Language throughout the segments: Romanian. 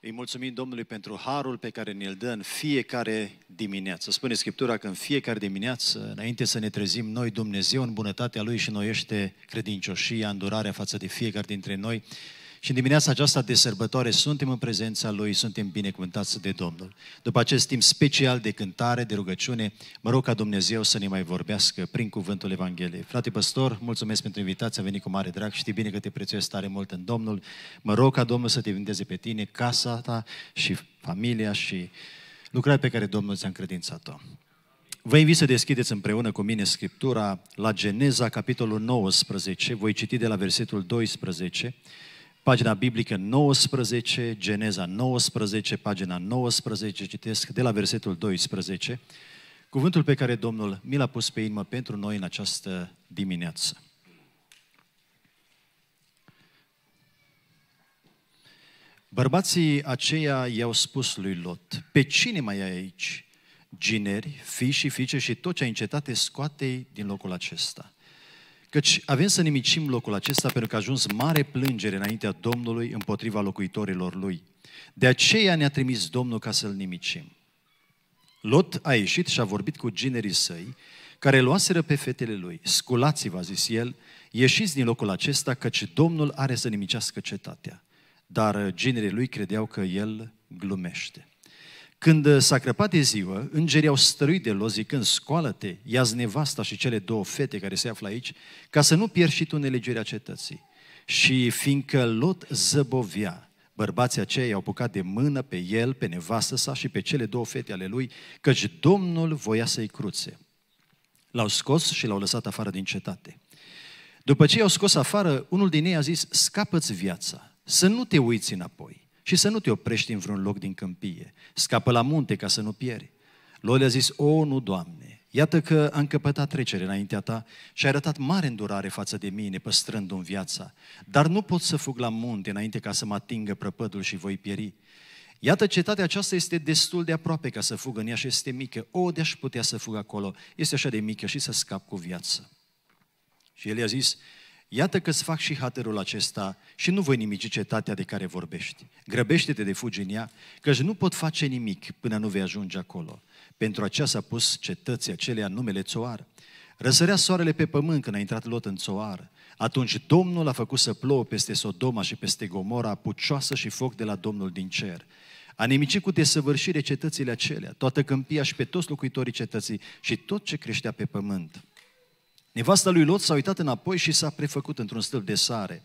Îi mulțumim Domnului pentru harul pe care ne-l dă în fiecare dimineață. Spune Scriptura că în fiecare dimineață, înainte să ne trezim noi, Dumnezeu în bunătatea Lui și noiește credincioșia, îndurarea față de fiecare dintre noi și în dimineața aceasta de sărbătoare suntem în prezența Lui, suntem binecuvântați de Domnul. După acest timp special de cântare, de rugăciune, mă rog ca Dumnezeu să ne mai vorbească prin cuvântul Evangheliei. Frate păstor, mulțumesc pentru invitația, a venit cu mare drag, știi bine că te prețuiesc tare mult în Domnul. Mă rog ca Domnul să te vindeze pe tine, casa ta și familia și lucrarea pe care Domnul ți-a încredințat-o. Vă invit să deschideți împreună cu mine Scriptura la Geneza, capitolul 19. Voi citi de la versetul 12 pagina biblică 19, Geneza 19, pagina 19, citesc de la versetul 12, cuvântul pe care Domnul mi l-a pus pe inimă pentru noi în această dimineață. Bărbații aceia i-au spus lui Lot, pe cine mai ai aici? Gineri, fii și fiice și tot ce ai încetate, scoatei din locul acesta. Căci avem să nimicim locul acesta pentru că a ajuns mare plângere înaintea Domnului împotriva locuitorilor lui. De aceea ne-a trimis Domnul ca să-l nimicim. Lot a ieșit și a vorbit cu ginerii săi, care luaseră pe fetele lui. Sculați-vă, a zis el, ieșiți din locul acesta, căci Domnul are să nimicească cetatea. Dar ginerii lui credeau că el glumește. Când uh, s-a crăpat de ziua, îngerii au stăruit de lot zicând, scoală-te, ia nevasta și cele două fete care se află aici, ca să nu pierzi și tu nelegerea cetății. Și fiindcă Lot zăbovia, bărbații aceia i-au pucat de mână pe el, pe nevastă sa și pe cele două fete ale lui, căci Domnul voia să-i cruțe. L-au scos și l-au lăsat afară din cetate. După ce i-au scos afară, unul din ei a zis, scapă-ți viața, să nu te uiți înapoi și să nu te oprești în vreun loc din câmpie. Scapă la munte ca să nu pieri. Lol a zis, o, nu, Doamne, iată că a încăpătat trecere înaintea ta și a arătat mare îndurare față de mine, păstrându-mi viața. Dar nu pot să fug la munte înainte ca să mă atingă prăpădul și voi pieri. Iată, cetatea aceasta este destul de aproape ca să fugă în ea și este mică. O, de-aș putea să fug acolo. Este așa de mică și să scap cu viață. Și el i-a zis, Iată că îți fac și haterul acesta și nu voi nimici cetatea de care vorbești. Grăbește-te de fugi în ea, căci nu pot face nimic până nu vei ajunge acolo. Pentru aceea s-a pus cetății acelea numele Țoar. Răsărea soarele pe pământ când a intrat Lot în Țoar. Atunci Domnul a făcut să plouă peste Sodoma și peste Gomora, pucioasă și foc de la Domnul din cer. A nimicit cu desăvârșire cetățile acelea, toată câmpia și pe toți locuitorii cetății și tot ce creștea pe pământ. Nevasta lui Lot s-a uitat înapoi și s-a prefăcut într-un stâlp de sare.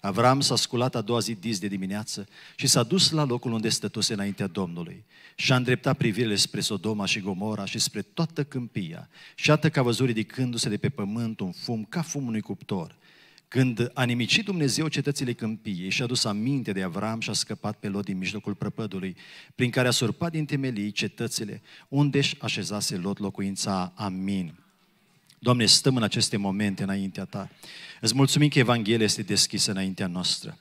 Avram s-a sculat a doua zi dis de dimineață și s-a dus la locul unde stătuse înaintea Domnului. Și-a îndreptat privirile spre Sodoma și Gomora și spre toată câmpia. Și atât că a văzut ridicându-se de pe pământ un fum ca fumul unui cuptor. Când a nimicit Dumnezeu cetățile câmpiei și a dus aminte de Avram și a scăpat pe Lot din mijlocul prăpădului, prin care a surpat din temelii cetățile unde își așezase Lot locuința. Amin. Doamne, stăm în aceste momente înaintea Ta. Îți mulțumim că Evanghelia este deschisă înaintea noastră.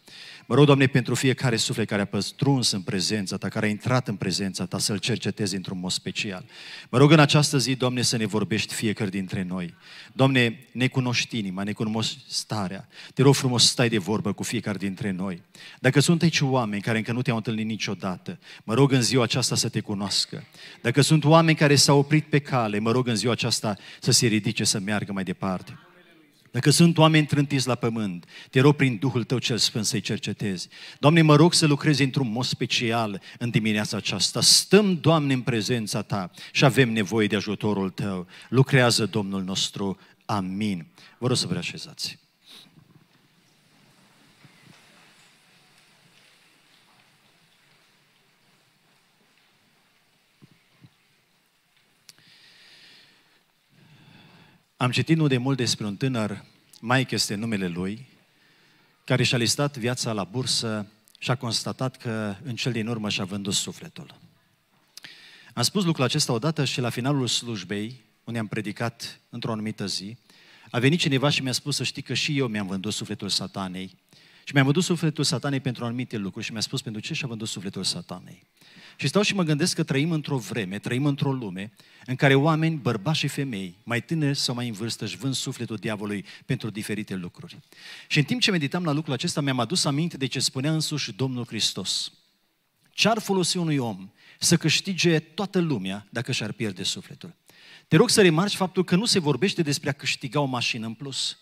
Mă rog, Doamne, pentru fiecare suflet care a păstruns în prezența Ta, care a intrat în prezența Ta, să-L cercetezi într-un mod special. Mă rog în această zi, Doamne, să ne vorbești fiecare dintre noi. Doamne, ne cunoști inima, ne cunoști starea. Te rog frumos, stai de vorbă cu fiecare dintre noi. Dacă sunt aici oameni care încă nu te-au întâlnit niciodată, mă rog în ziua aceasta să te cunoască. Dacă sunt oameni care s-au oprit pe cale, mă rog în ziua aceasta să se ridice, să meargă mai departe. Dacă sunt oameni trântiți la pământ, te rog prin Duhul Tău cel Sfânt să-i cercetezi. Doamne, mă rog să lucrezi într-un mod special în dimineața aceasta. Stăm, Doamne, în prezența Ta și avem nevoie de ajutorul Tău. Lucrează Domnul nostru. Amin. Vă rog să vă reașezați. Am citit nu de mult despre un tânăr, Mike este numele lui, care și-a listat viața la bursă și a constatat că în cel din urmă și-a vândut sufletul. Am spus lucrul acesta odată și la finalul slujbei, unde am predicat într-o anumită zi, a venit cineva și mi-a spus să știi că și eu mi-am vândut sufletul satanei și mi-a vândut sufletul satanei pentru anumite lucruri și mi-a spus pentru ce și-a vândut sufletul satanei. Și stau și mă gândesc că trăim într-o vreme, trăim într-o lume în care oameni, bărbați și femei, mai tineri sau mai în vârstă, își vând sufletul diavolului pentru diferite lucruri. Și în timp ce meditam la lucrul acesta, mi-am adus aminte de ce spunea însuși Domnul Hristos. Ce-ar folosi unui om să câștige toată lumea dacă și-ar pierde sufletul? Te rog să remarci faptul că nu se vorbește despre a câștiga o mașină în plus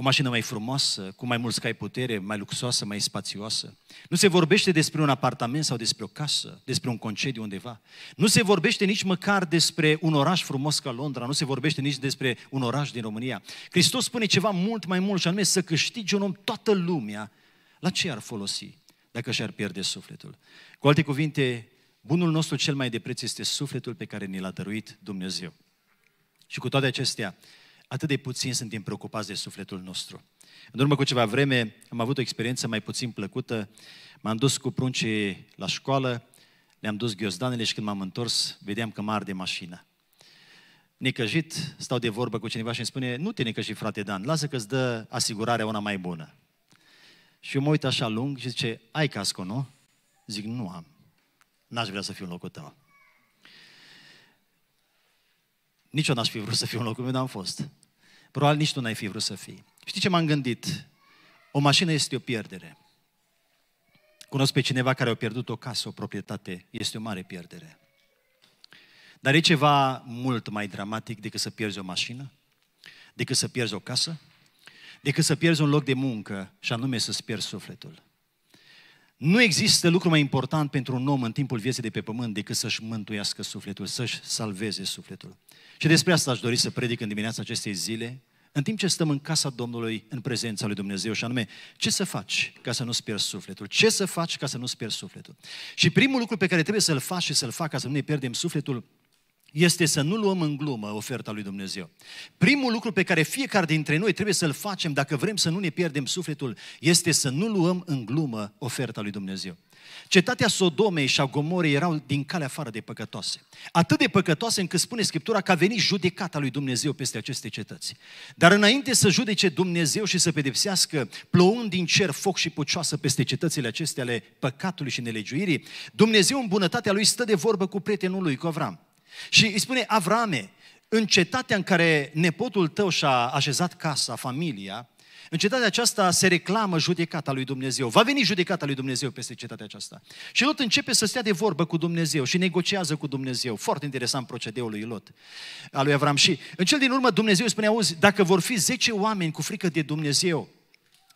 o mașină mai frumoasă, cu mai mulți cai putere, mai luxoasă, mai spațioasă. Nu se vorbește despre un apartament sau despre o casă, despre un concediu undeva. Nu se vorbește nici măcar despre un oraș frumos ca Londra, nu se vorbește nici despre un oraș din România. Hristos spune ceva mult mai mult și anume să câștigi un om toată lumea. La ce ar folosi dacă și-ar pierde sufletul? Cu alte cuvinte, bunul nostru cel mai de preț este sufletul pe care ni l-a dăruit Dumnezeu. Și cu toate acestea, atât de puțin suntem preocupați de sufletul nostru. În urmă cu ceva vreme am avut o experiență mai puțin plăcută. M-am dus cu pruncii la școală, le-am dus ghiozdanele și când m-am întors, vedeam că mă arde mașina. Necăjit, stau de vorbă cu cineva și îmi spune, nu te necăji, frate Dan, lasă că-ți dă asigurarea una mai bună. Și eu mă uit așa lung și zice, ai casco, nu? Zic, nu am. N-aș vrea să fiu în locul tău. Nici eu n-aș fi vrut să fiu în locul meu, dar am fost. Probabil nici tu n-ai fi vrut să fii. Știi ce m-am gândit? O mașină este o pierdere. Cunosc pe cineva care a pierdut o casă, o proprietate. Este o mare pierdere. Dar e ceva mult mai dramatic decât să pierzi o mașină, decât să pierzi o casă, decât să pierzi un loc de muncă și anume să-ți pierzi sufletul. Nu există lucru mai important pentru un om în timpul vieții de pe pământ decât să-și mântuiască sufletul, să-și salveze sufletul. Și despre asta aș dori să predic în dimineața acestei zile, în timp ce stăm în casa Domnului, în prezența lui Dumnezeu, și anume, ce să faci ca să nu-ți pierzi sufletul? Ce să faci ca să nu-ți pierzi sufletul? Și primul lucru pe care trebuie să-l faci și să-l faci ca să nu ne pierdem sufletul este să nu luăm în glumă oferta lui Dumnezeu. Primul lucru pe care fiecare dintre noi trebuie să-l facem dacă vrem să nu ne pierdem sufletul, este să nu luăm în glumă oferta lui Dumnezeu. Cetatea Sodomei și a Gomorei erau din calea afară de păcătoase. Atât de păcătoase încât spune Scriptura că a venit judecata lui Dumnezeu peste aceste cetăți. Dar înainte să judece Dumnezeu și să pedepsească, plouând din cer foc și pucioasă peste cetățile acestea ale păcatului și nelegiuirii, Dumnezeu în bunătatea lui stă de vorbă cu prietenul lui, cu Avram. Și îi spune, Avrame, în cetatea în care nepotul tău și-a așezat casa, familia, în cetatea aceasta se reclamă judecata lui Dumnezeu. Va veni judecata lui Dumnezeu peste cetatea aceasta. Și Lot începe să stea de vorbă cu Dumnezeu și negociază cu Dumnezeu. Foarte interesant procedeul lui Lot, al lui Avram. Și în cel din urmă Dumnezeu spune, auzi, dacă vor fi 10 oameni cu frică de Dumnezeu,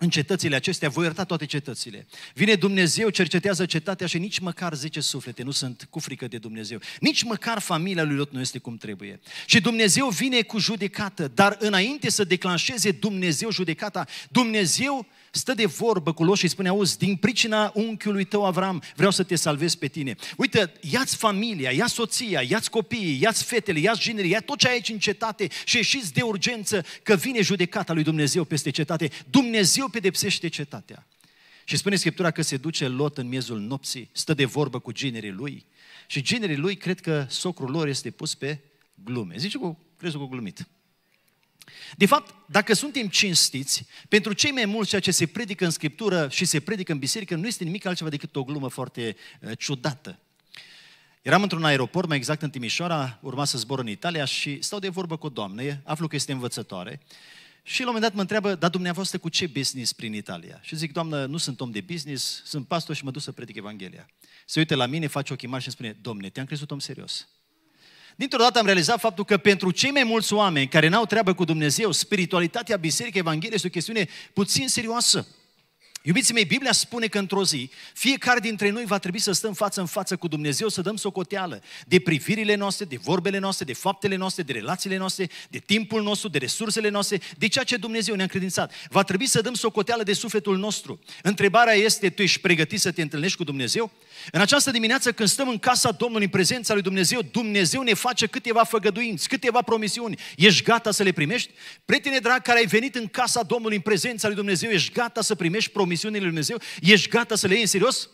în cetățile acestea, voi ierta toate cetățile. Vine Dumnezeu, cercetează cetatea și nici măcar 10 suflete nu sunt cu frică de Dumnezeu. Nici măcar familia lui Lot nu este cum trebuie. Și Dumnezeu vine cu judecată, dar înainte să declanșeze Dumnezeu judecata, Dumnezeu stă de vorbă cu Lot și spune, auzi, din pricina unchiului tău Avram, vreau să te salvez pe tine. Uite, ia-ți familia, ia soția, ia-ți copiii, ia-ți fetele, ia-ți ginerii, ia tot ce ai aici în cetate și ieșiți de urgență că vine judecata lui Dumnezeu peste cetate. Dumnezeu pedepsește cetatea. Și spune Scriptura că se duce Lot în miezul nopții, stă de vorbă cu ginerii lui și ginerii lui cred că socrul lor este pus pe glume. Zice cu, crezi cu glumit. De fapt, dacă suntem cinstiți, pentru cei mai mulți ceea ce se predică în Scriptură și se predică în biserică nu este nimic altceva decât o glumă foarte eh, ciudată. Eram într-un aeroport, mai exact în Timișoara, urma să zbor în Italia și stau de vorbă cu o doamnă, aflu că este învățătoare și la un moment dat mă întreabă, dar dumneavoastră cu ce business prin Italia? Și zic, doamnă, nu sunt om de business, sunt pastor și mă duc să predic Evanghelia. Se uită la mine, face ochi mari și îmi spune, domne, te-am crezut om serios. Dintr-o dată am realizat faptul că pentru cei mai mulți oameni care n-au treabă cu Dumnezeu, spiritualitatea Bisericii Evangheliei este o chestiune puțin serioasă. Iubiții mei, Biblia spune că într-o zi, fiecare dintre noi va trebui să stăm față în față cu Dumnezeu, să dăm socoteală de privirile noastre, de vorbele noastre, de faptele noastre, de relațiile noastre, de timpul nostru, de resursele noastre, de ceea ce Dumnezeu ne-a credințat. Va trebui să dăm socoteală de sufletul nostru. Întrebarea este, tu ești pregătit să te întâlnești cu Dumnezeu? În această dimineață, când stăm în casa Domnului, în prezența lui Dumnezeu, Dumnezeu ne face câteva făgăduinți, câteva promisiuni. Ești gata să le primești? Prietene drag, care ai venit în casa Domnului, în prezența lui Dumnezeu, ești gata să primești promisiunile lui Dumnezeu? Ești gata să le iei în serios?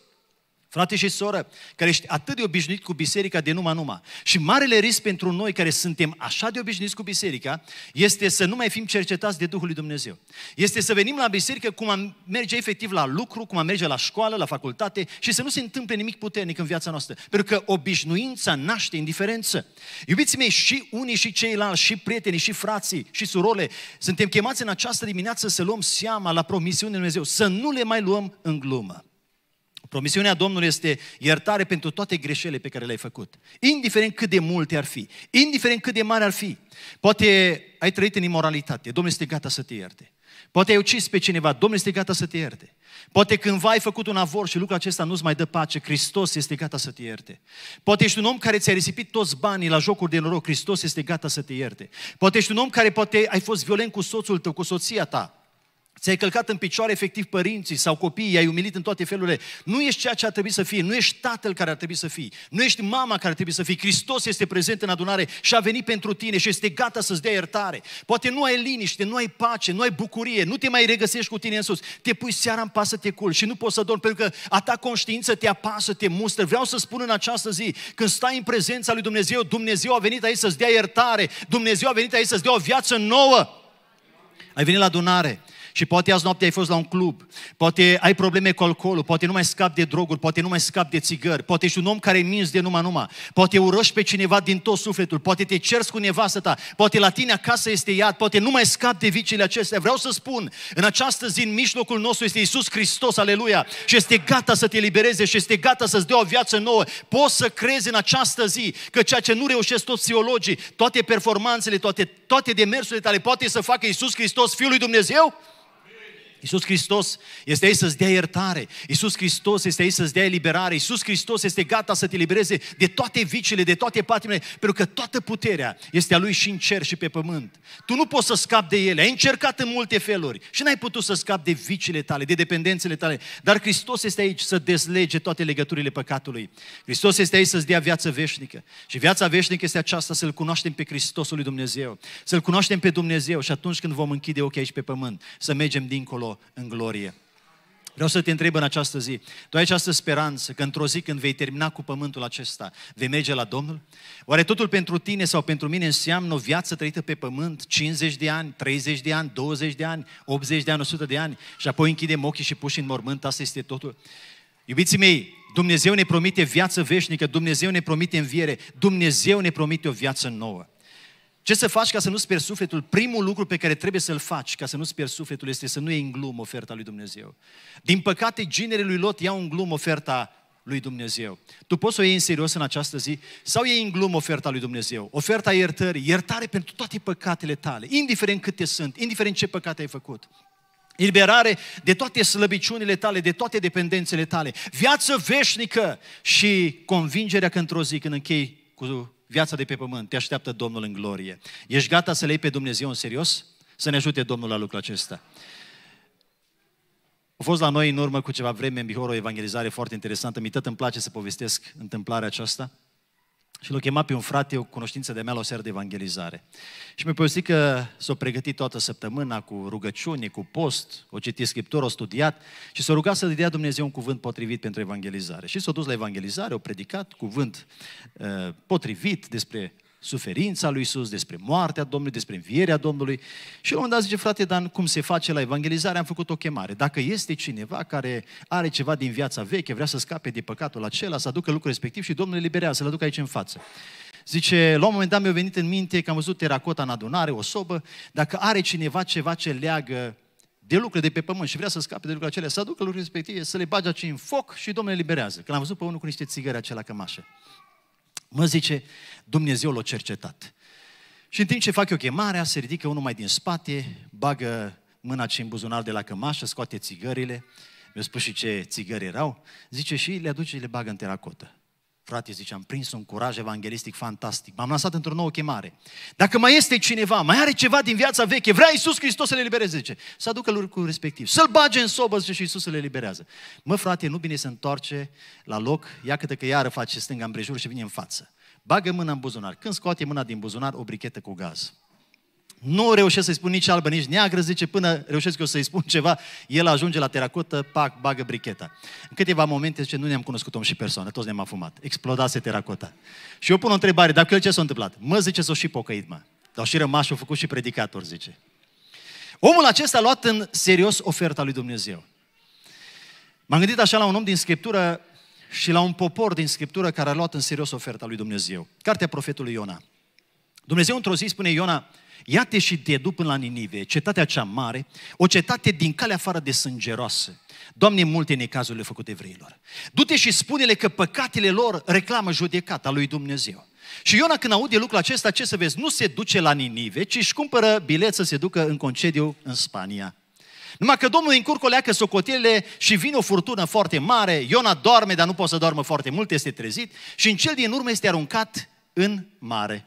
Frate și soră, care ești atât de obișnuit cu biserica de numai numai. Și marele risc pentru noi care suntem așa de obișnuiți cu biserica este să nu mai fim cercetați de Duhul lui Dumnezeu. Este să venim la biserică cum am merge efectiv la lucru, cum am merge la școală, la facultate și să nu se întâmple nimic puternic în viața noastră. Pentru că obișnuința naște indiferență. Iubiți mei, și unii și ceilalți, și prietenii, și frații, și surole, suntem chemați în această dimineață să luăm seama la promisiunea Dumnezeu, să nu le mai luăm în glumă. Promisiunea Domnului este iertare pentru toate greșelile pe care le-ai făcut. Indiferent cât de multe ar fi, indiferent cât de mari ar fi. Poate ai trăit în imoralitate, Domnul este gata să te ierte. Poate ai ucis pe cineva, Domnul este gata să te ierte. Poate cândva ai făcut un avor și lucrul acesta nu-ți mai dă pace, Hristos este gata să te ierte. Poate ești un om care ți-a risipit toți banii la jocuri de noroc, Hristos este gata să te ierte. Poate ești un om care poate ai fost violent cu soțul tău, cu soția ta, Ți-ai călcat în picioare efectiv părinții sau copiii, i-ai umilit în toate felurile. Nu ești ceea ce ar trebui să fii, nu ești tatăl care ar trebui să fii, nu ești mama care ar trebui să fii. Hristos este prezent în adunare și a venit pentru tine și este gata să-ți dea iertare. Poate nu ai liniște, nu ai pace, nu ai bucurie, nu te mai regăsești cu tine în sus. Te pui seara în pasă, te cul și nu poți să dormi pentru că a ta conștiință te apasă, te mustră. Vreau să spun în această zi, când stai în prezența lui Dumnezeu, Dumnezeu a venit aici să-ți dea iertare, Dumnezeu a venit aici să-ți dea o viață nouă. Ai venit la adunare, și poate azi noapte ai fost la un club, poate ai probleme cu alcoolul, poate nu mai scap de droguri, poate nu mai scap de țigări, poate ești un om care minți de numai numai, poate urăști pe cineva din tot sufletul, poate te cerți cu nevastă ta, poate la tine acasă este iad, poate nu mai scap de viciile acestea. Vreau să spun, în această zi, în mijlocul nostru este Isus Hristos, aleluia, și este gata să te libereze și este gata să-ți dea o viață nouă. Poți să crezi în această zi că ceea ce nu reușesc toți psihologii, toate performanțele, toate, toate demersurile tale, poate să facă Isus Hristos, Fiul lui Dumnezeu? Iisus Hristos este aici să-ți dea iertare. Iisus Hristos este aici să-ți dea eliberare. Iisus Hristos este gata să te libereze de toate vicile, de toate patimile, pentru că toată puterea este a Lui și în cer și pe pământ. Tu nu poți să scapi de ele. Ai încercat în multe feluri și n-ai putut să scapi de vicile tale, de dependențele tale. Dar Hristos este aici să dezlege toate legăturile păcatului. Hristos este aici să-ți dea viață veșnică. Și viața veșnică este aceasta, să-L cunoaștem pe Hristosul lui Dumnezeu. Să-L cunoaștem pe Dumnezeu și atunci când vom închide ochii aici pe pământ, să mergem dincolo acolo în glorie. Vreau să te întreb în această zi, tu ai această speranță că într-o zi când vei termina cu pământul acesta, vei merge la Domnul? Oare totul pentru tine sau pentru mine înseamnă o viață trăită pe pământ, 50 de ani, 30 de ani, 20 de ani, 80 de ani, 100 de ani și apoi închidem ochii și puși în mormânt, asta este totul? Iubiții mei, Dumnezeu ne promite viață veșnică, Dumnezeu ne promite înviere, Dumnezeu ne promite o viață nouă. Ce să faci ca să nu-ți pierzi sufletul? Primul lucru pe care trebuie să-l faci ca să nu-ți pierzi sufletul este să nu iei în glum oferta lui Dumnezeu. Din păcate, ginerii lui Lot iau în glum oferta lui Dumnezeu. Tu poți să o iei în serios în această zi sau iei în glum oferta lui Dumnezeu. Oferta iertării, iertare pentru toate păcatele tale, indiferent câte sunt, indiferent ce păcate ai făcut. Eliberare de toate slăbiciunile tale, de toate dependențele tale, viață veșnică și convingerea că într-o zi când închei cu viața de pe pământ, te așteaptă Domnul în glorie. Ești gata să le iei pe Dumnezeu în serios? Să ne ajute Domnul la lucrul acesta. A fost la noi în urmă cu ceva vreme în Bihor o evangelizare foarte interesantă. Mi tot îmi place să povestesc întâmplarea aceasta. Și l-a chemat pe un frate, o cunoștință de mea, la o seară de evangelizare. Și mi-a povestit că s-a pregătit toată săptămâna cu rugăciune, cu post, o citit scriptură, o studiat și s-a rugat să dea Dumnezeu un cuvânt potrivit pentru evangelizare. Și s-a dus la evangelizare, o predicat, cuvânt uh, potrivit despre suferința lui Isus, despre moartea Domnului, despre învierea Domnului. Și la un dat zice, frate Dan, cum se face la evangelizare? Am făcut o chemare. Dacă este cineva care are ceva din viața veche, vrea să scape de păcatul acela, să aducă lucrul respectiv și Domnul îl liberează, să-l aducă aici în față. Zice, la un moment dat mi-a venit în minte că am văzut teracota în adunare, o sobă, dacă are cineva ceva ce leagă de lucruri de pe pământ și vrea să scape de lucrurile acelea, să aducă lucrurile respective, să le bage aici în foc și Domnul eliberează. Că l-am văzut pe unul cu niște țigări acela cămașă. Mă zice, Dumnezeu l-a cercetat. Și în timp ce fac eu chemarea, se ridică unul mai din spate, bagă mâna ce în buzunar de la cămașă, scoate țigările, mi-a spus și ce țigări erau, zice și le aduce și le bagă în teracotă. Frate, zice, am prins un curaj evanghelistic fantastic. M-am lansat într-o nouă chemare. Dacă mai este cineva, mai are ceva din viața veche, vrea Iisus Hristos să le libereze, zice, să aducă lucrul respectiv. Să-l bage în sobă, zice, și Iisus să le liberează. Mă, frate, nu bine se întoarce la loc, ia câte că iară face stânga împrejur și vine în față. Bagă mâna în buzunar. Când scoate mâna din buzunar, o brichetă cu gaz nu reușesc să-i spun nici albă, nici neagră, zice, până reușesc eu să-i spun ceva, el ajunge la teracotă, pac, bagă bricheta. În câteva momente, zice, nu ne-am cunoscut om și persoană, toți ne-am afumat. Explodase teracota. Și eu pun o întrebare, dacă el ce s-a întâmplat? Mă, zice, s-o și pocăit, mă. Dar și rămașul făcut și predicator, zice. Omul acesta a luat în serios oferta lui Dumnezeu. M-am gândit așa la un om din Scriptură și la un popor din Scriptură care a luat în serios oferta lui Dumnezeu. Cartea profetului Iona. Dumnezeu într-o zi spune Iona, Iate și te duc până la Ninive, cetatea cea mare, o cetate din calea afară de sângeroasă. Doamne, multe necazurile făcute evreilor. Du-te și spune-le că păcatele lor reclamă judecata lui Dumnezeu. Și Iona când aude lucrul acesta, ce să vezi, nu se duce la Ninive, ci își cumpără bilet să se ducă în concediu în Spania. Numai că Domnul încurcă o leacă socotelele și vine o furtună foarte mare, Iona doarme, dar nu poate să doarmă foarte mult, este trezit și în cel din urmă este aruncat în mare.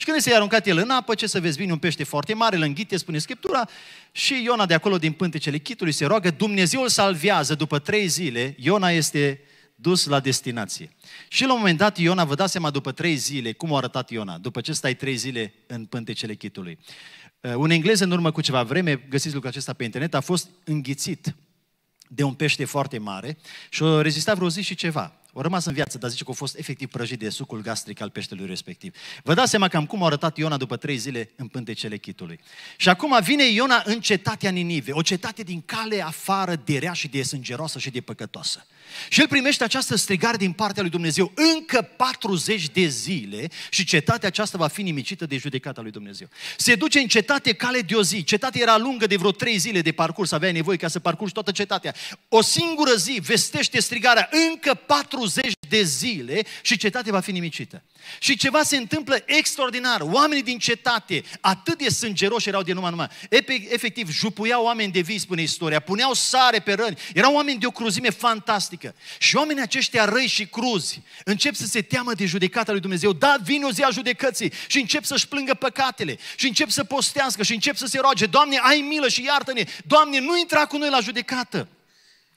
Și când este aruncat el în apă, ce să vezi, vine un pește foarte mare, îl înghite, spune Scriptura, și Iona de acolo, din pântecele chitului, se roagă, Dumnezeu îl salvează. După trei zile, Iona este dus la destinație. Și la un moment dat Iona, vă dați seama după trei zile, cum a arătat Iona, după ce stai trei zile în pântecele chitului. Uh, un englez în urmă cu ceva vreme, găsiți lucrul acesta pe internet, a fost înghițit de un pește foarte mare și a rezistat vreo zi și ceva. O rămas în viață, dar zice că a fost efectiv prăjit de sucul gastric al peștelui respectiv. Vă dați seama cam cum a arătat Iona după trei zile în pântecele chitului. Și acum vine Iona în cetatea Ninive, o cetate din cale afară de rea și de sângeroasă și de păcătoasă. Și el primește această strigare din partea lui Dumnezeu încă 40 de zile și cetatea aceasta va fi nimicită de judecata lui Dumnezeu. Se duce în cetate cale de o zi. Cetatea era lungă de vreo 3 zile de parcurs, avea nevoie ca să parcurgi toată cetatea. O singură zi vestește strigarea încă 40 de zile și cetatea va fi nimicită. Și ceva se întâmplă extraordinar. Oamenii din cetate, atât de sângeroși erau de numai numai. Efectiv, jupuiau oameni de vii, spune istoria, puneau sare pe răni. Erau oameni de o cruzime fantastică. Și oamenii aceștia răi și cruzi încep să se teamă de judecata lui Dumnezeu. Da, vine o zi a judecății și încep să-și plângă păcatele și încep să postească și încep să se roage. Doamne, ai milă și iartă-ne! Doamne, nu intra cu noi la judecată!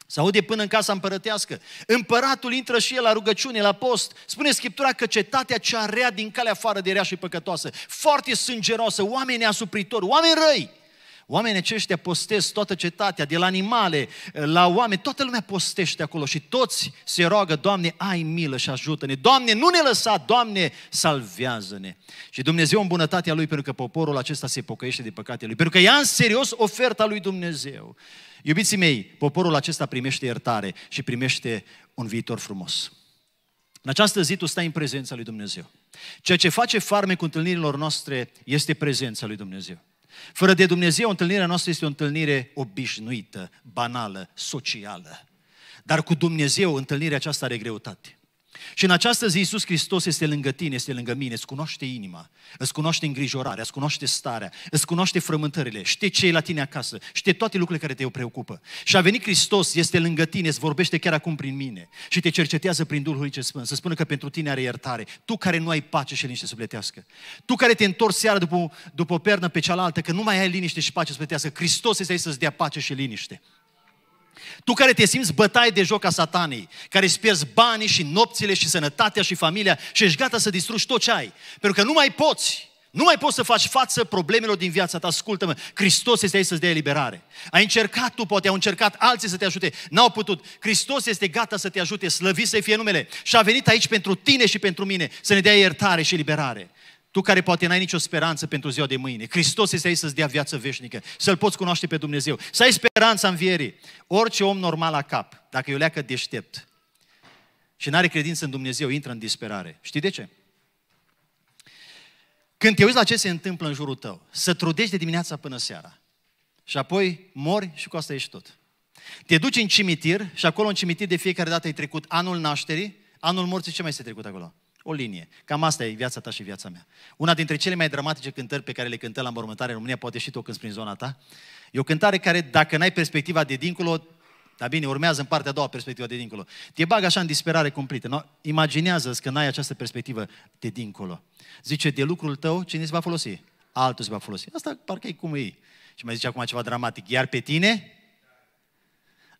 Se aude până în casa împărătească. Împăratul intră și el la rugăciune, la post. Spune Scriptura că cetatea cea rea din calea afară de rea și păcătoasă, foarte sângeroasă, oameni asupritori, oameni răi, Oamenii aceștia postez toată cetatea, de la animale, eh, la oameni, toată lumea postește acolo și toți se roagă, Doamne, ai milă și ajută-ne, Doamne, nu ne lăsa, Doamne, salvează-ne. Și Dumnezeu în bunătatea Lui, pentru că poporul acesta se pocăiește de păcatele Lui, pentru că ia în serios oferta Lui Dumnezeu. Iubiții mei, poporul acesta primește iertare și primește un viitor frumos. În această zi tu stai în prezența lui Dumnezeu. Ceea ce face farme cu întâlnirilor noastre este prezența lui Dumnezeu. Fără de Dumnezeu, întâlnirea noastră este o întâlnire obișnuită, banală, socială. Dar cu Dumnezeu, întâlnirea aceasta are greutate. Și în această zi Iisus Hristos este lângă tine, este lângă mine, îți cunoaște inima, îți cunoaște îngrijorarea, îți cunoaște starea, îți cunoaște frământările, știe ce e la tine acasă, știe toate lucrurile care te preocupă. Și a venit Hristos, este lângă tine, îți vorbește chiar acum prin mine și te cercetează prin Duhul ce spune, să spună că pentru tine are iertare, tu care nu ai pace și liniște sufletească, tu care te întorci seara după, după o pernă pe cealaltă, că nu mai ai liniște și pace sufletească, Hristos este aici să-ți dea pace și liniște. Tu care te simți bătaie de joc a satanei, care îți pierzi banii și nopțile și sănătatea și familia și ești gata să distrugi tot ce ai, pentru că nu mai poți, nu mai poți să faci față problemelor din viața ta. Ascultă-mă, Hristos este aici să-ți dea eliberare. Ai încercat tu, poate au încercat alții să te ajute. N-au putut. Hristos este gata să te ajute, slăvit să fie numele. Și a venit aici pentru tine și pentru mine să ne dea iertare și eliberare. Tu care poate n-ai nicio speranță pentru ziua de mâine. Hristos este aici să-ți dea viață veșnică, să-L poți cunoaște pe Dumnezeu. Să ai speranța învierii. Orice om normal la cap, dacă o leacă deștept și nu are credință în Dumnezeu, intră în disperare. Știi de ce? Când te uiți la ce se întâmplă în jurul tău, să trudești de dimineața până seara și apoi mori și cu asta ești tot. Te duci în cimitir și acolo în cimitir de fiecare dată ai trecut anul nașterii, anul morții, ce mai este trecut acolo? O linie. Cam asta e viața ta și viața mea. Una dintre cele mai dramatice cântări pe care le cântăm la mormântare în România, poate și tu o prin zona ta, e o cântare care, dacă n-ai perspectiva de dincolo, dar bine, urmează în partea a doua perspectiva de dincolo. Te bagă așa în disperare cumplită. No? Imaginează-ți că n-ai această perspectivă de dincolo. Zice, de lucrul tău, cine se va folosi? Altul se va folosi. Asta parcă e cum e. Și mai zice acum ceva dramatic. Iar pe tine?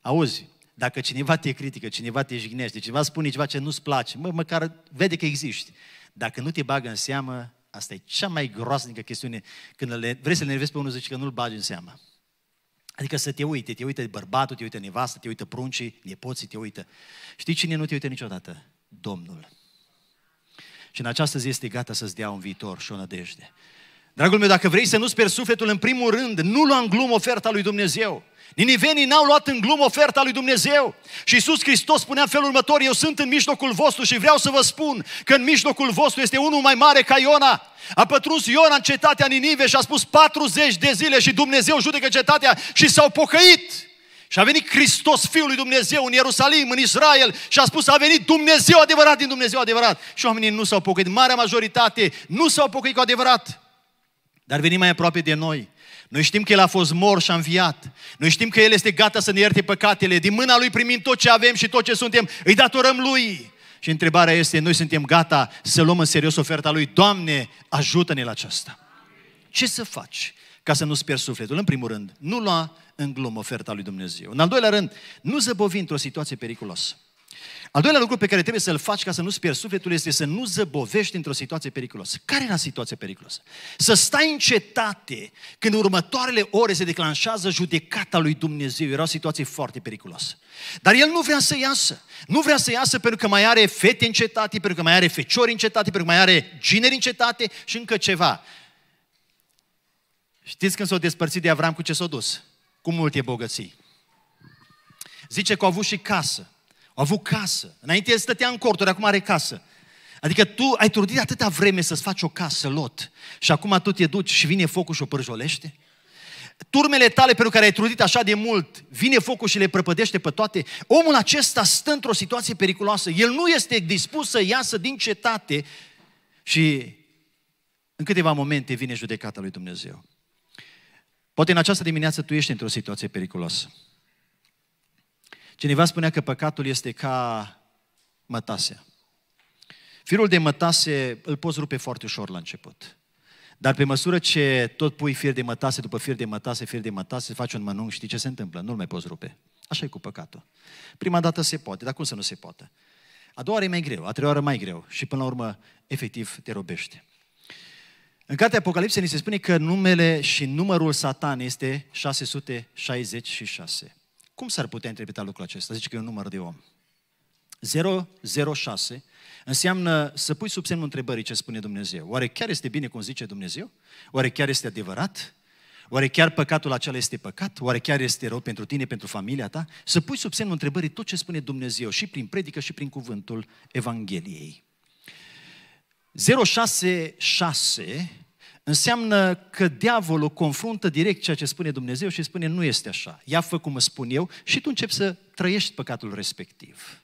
Auzi, dacă cineva te critică, cineva te jignește, cineva spune ceva ce nu-ți place, mă, măcar vede că existi. Dacă nu te bagă în seamă, asta e cea mai groaznică chestiune. Când le, vrei să le nervezi pe unul, zici că nu-l bagi în seamă. Adică să te uite, te uite bărbatul, te uite nevastă, te uită pruncii, nepoții, te uită. Știi cine nu te uită niciodată? Domnul. Și în această zi este gata să-ți dea un viitor și o nădejde. Dragul meu, dacă vrei să nu speri sufletul, în primul rând, nu lua în glumă oferta lui Dumnezeu. Ninivenii n-au luat în glumă oferta lui Dumnezeu. Și Iisus Hristos spunea în felul următor, eu sunt în mijlocul vostru și vreau să vă spun că în mijlocul vostru este unul mai mare ca Iona. A pătruns Iona în cetatea Ninive și a spus 40 de zile și Dumnezeu judecă cetatea și s-au pocăit. Și a venit Hristos, Fiul lui Dumnezeu, în Ierusalim, în Israel și a spus, a venit Dumnezeu adevărat din Dumnezeu adevărat. Și oamenii nu s-au pocăit, marea majoritate nu s-au pocăit cu adevărat. Dar veni mai aproape de noi. Noi știm că El a fost mor și a înviat. Noi știm că El este gata să ne ierte păcatele. Din mâna Lui primim tot ce avem și tot ce suntem. Îi datorăm Lui. Și întrebarea este, noi suntem gata să luăm în serios oferta Lui. Doamne, ajută-ne la aceasta. Ce să faci ca să nu-ți pierzi sufletul? În primul rând, nu lua în glumă oferta Lui Dumnezeu. În al doilea rând, nu zăbovi într-o situație periculoasă. Al doilea lucru pe care trebuie să-l faci ca să nu-ți pierzi sufletul este să nu zăbovești într-o situație periculoasă. Care era situația periculoasă? Să stai în cetate când următoarele ore se declanșează judecata lui Dumnezeu. Era o situație foarte periculoasă. Dar el nu vrea să iasă. Nu vrea să iasă pentru că mai are fete în cetate, pentru că mai are feciori în cetate, pentru că mai are gineri în cetate și încă ceva. Știți când s-au despărțit de Avram cu ce s-au dus? Cu multe bogății. Zice că au avut și casă. Au avut casă. Înainte el stătea în corturi, acum are casă. Adică tu ai trudit atâta vreme să-ți faci o casă, lot, și acum tu te duci și vine focul și o pârjolește? Turmele tale pentru care ai trudit așa de mult, vine focul și le prăpădește pe toate. Omul acesta stă într-o situație periculoasă. El nu este dispus să iasă din cetate și în câteva momente vine judecata lui Dumnezeu. Poate în această dimineață tu ești într-o situație periculoasă. Cineva spunea că păcatul este ca mătasea. Firul de mătase îl poți rupe foarte ușor la început. Dar pe măsură ce tot pui fir de mătase după fir de mătase, fir de mătase, faci un mănânc, știi ce se întâmplă? Nu-l mai poți rupe. Așa e cu păcatul. Prima dată se poate, dar cum să nu se poată? A doua oară e mai greu, a treia oară mai greu și până la urmă, efectiv, te robește. În cartea Apocalipsei ni se spune că numele și numărul satan este 666. Cum s-ar putea interpreta lucrul acesta? Zice că e un număr de om. 006 înseamnă să pui sub semnul întrebării ce spune Dumnezeu. Oare chiar este bine cum zice Dumnezeu? Oare chiar este adevărat? Oare chiar păcatul acela este păcat? Oare chiar este rău pentru tine, pentru familia ta? Să pui sub semnul întrebării tot ce spune Dumnezeu și prin predică și prin cuvântul Evangheliei. 066 înseamnă că diavolul confruntă direct ceea ce spune Dumnezeu și spune nu este așa. Ia fă cum spun eu și tu începi să trăiești păcatul respectiv.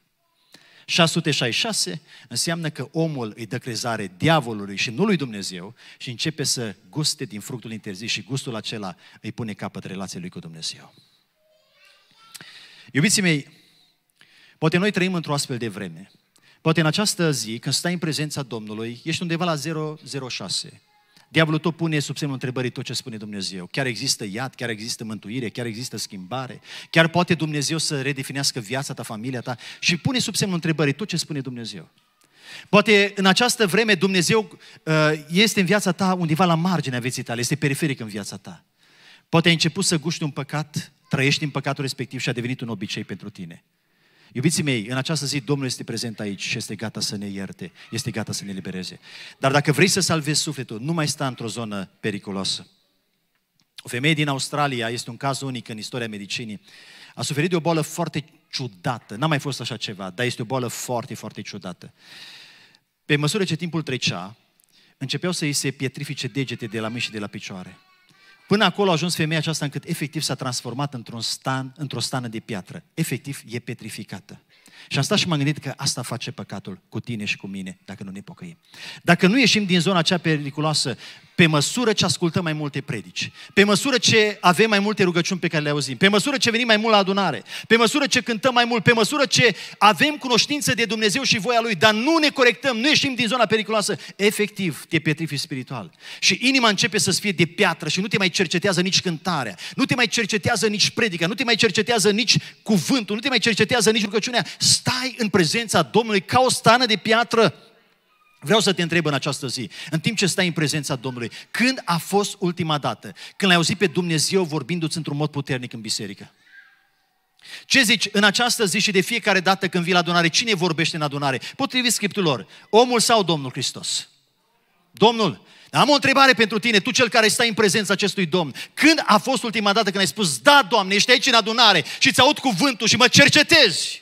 666 înseamnă că omul îi dă crezare diavolului și nu lui Dumnezeu și începe să guste din fructul interzis și gustul acela îi pune capăt relației lui cu Dumnezeu. Iubiții mei, poate noi trăim într-o astfel de vreme. Poate în această zi, când stai în prezența Domnului, ești undeva la 006. Diavolul tot pune sub semnul întrebării tot ce spune Dumnezeu. Chiar există iad, chiar există mântuire, chiar există schimbare. Chiar poate Dumnezeu să redefinească viața ta, familia ta și pune sub semnul întrebării tot ce spune Dumnezeu. Poate în această vreme Dumnezeu uh, este în viața ta undeva la marginea vieții tale, este periferic în viața ta. Poate ai început să guști un păcat, trăiești în păcatul respectiv și a devenit un obicei pentru tine. Iubiții mei, în această zi Domnul este prezent aici și este gata să ne ierte, este gata să ne libereze. Dar dacă vrei să salvezi sufletul, nu mai sta într-o zonă periculoasă. O femeie din Australia, este un caz unic în istoria medicinii, a suferit de o boală foarte ciudată. N-a mai fost așa ceva, dar este o boală foarte, foarte ciudată. Pe măsură ce timpul trecea, începeau să îi se pietrifice degete de la mâini și de la picioare. Până acolo a ajuns femeia aceasta încât efectiv s-a transformat într-un stan, într-o stană de piatră. Efectiv e petrificată. Și am stat și m-am gândit că asta face păcatul cu tine și cu mine, dacă nu ne pocăim. Dacă nu ieșim din zona acea periculoasă, pe măsură ce ascultăm mai multe predici, pe măsură ce avem mai multe rugăciuni pe care le auzim, pe măsură ce venim mai mult la adunare, pe măsură ce cântăm mai mult, pe măsură ce avem cunoștință de Dumnezeu și voia Lui, dar nu ne corectăm, nu ieșim din zona periculoasă, efectiv te petrifi spiritual. Și inima începe să fie de piatră și nu te mai cercetează nici cântarea, nu te mai cercetează nici predica, nu te mai cercetează nici cuvântul, nu te mai cercetează nici rugăciunea. Stai în prezența Domnului ca o stană de piatră Vreau să te întreb în această zi, în timp ce stai în prezența Domnului, când a fost ultima dată când l-ai auzit pe Dumnezeu vorbindu-ți într-un mod puternic în biserică? Ce zici în această zi și de fiecare dată când vii la adunare? Cine vorbește în adunare? Potrivit Scripturilor, omul sau Domnul Hristos? Domnul, am o întrebare pentru tine, tu cel care stai în prezența acestui Domn. Când a fost ultima dată când ai spus, da, Doamne, ești aici în adunare și îți aud cuvântul și mă cercetezi?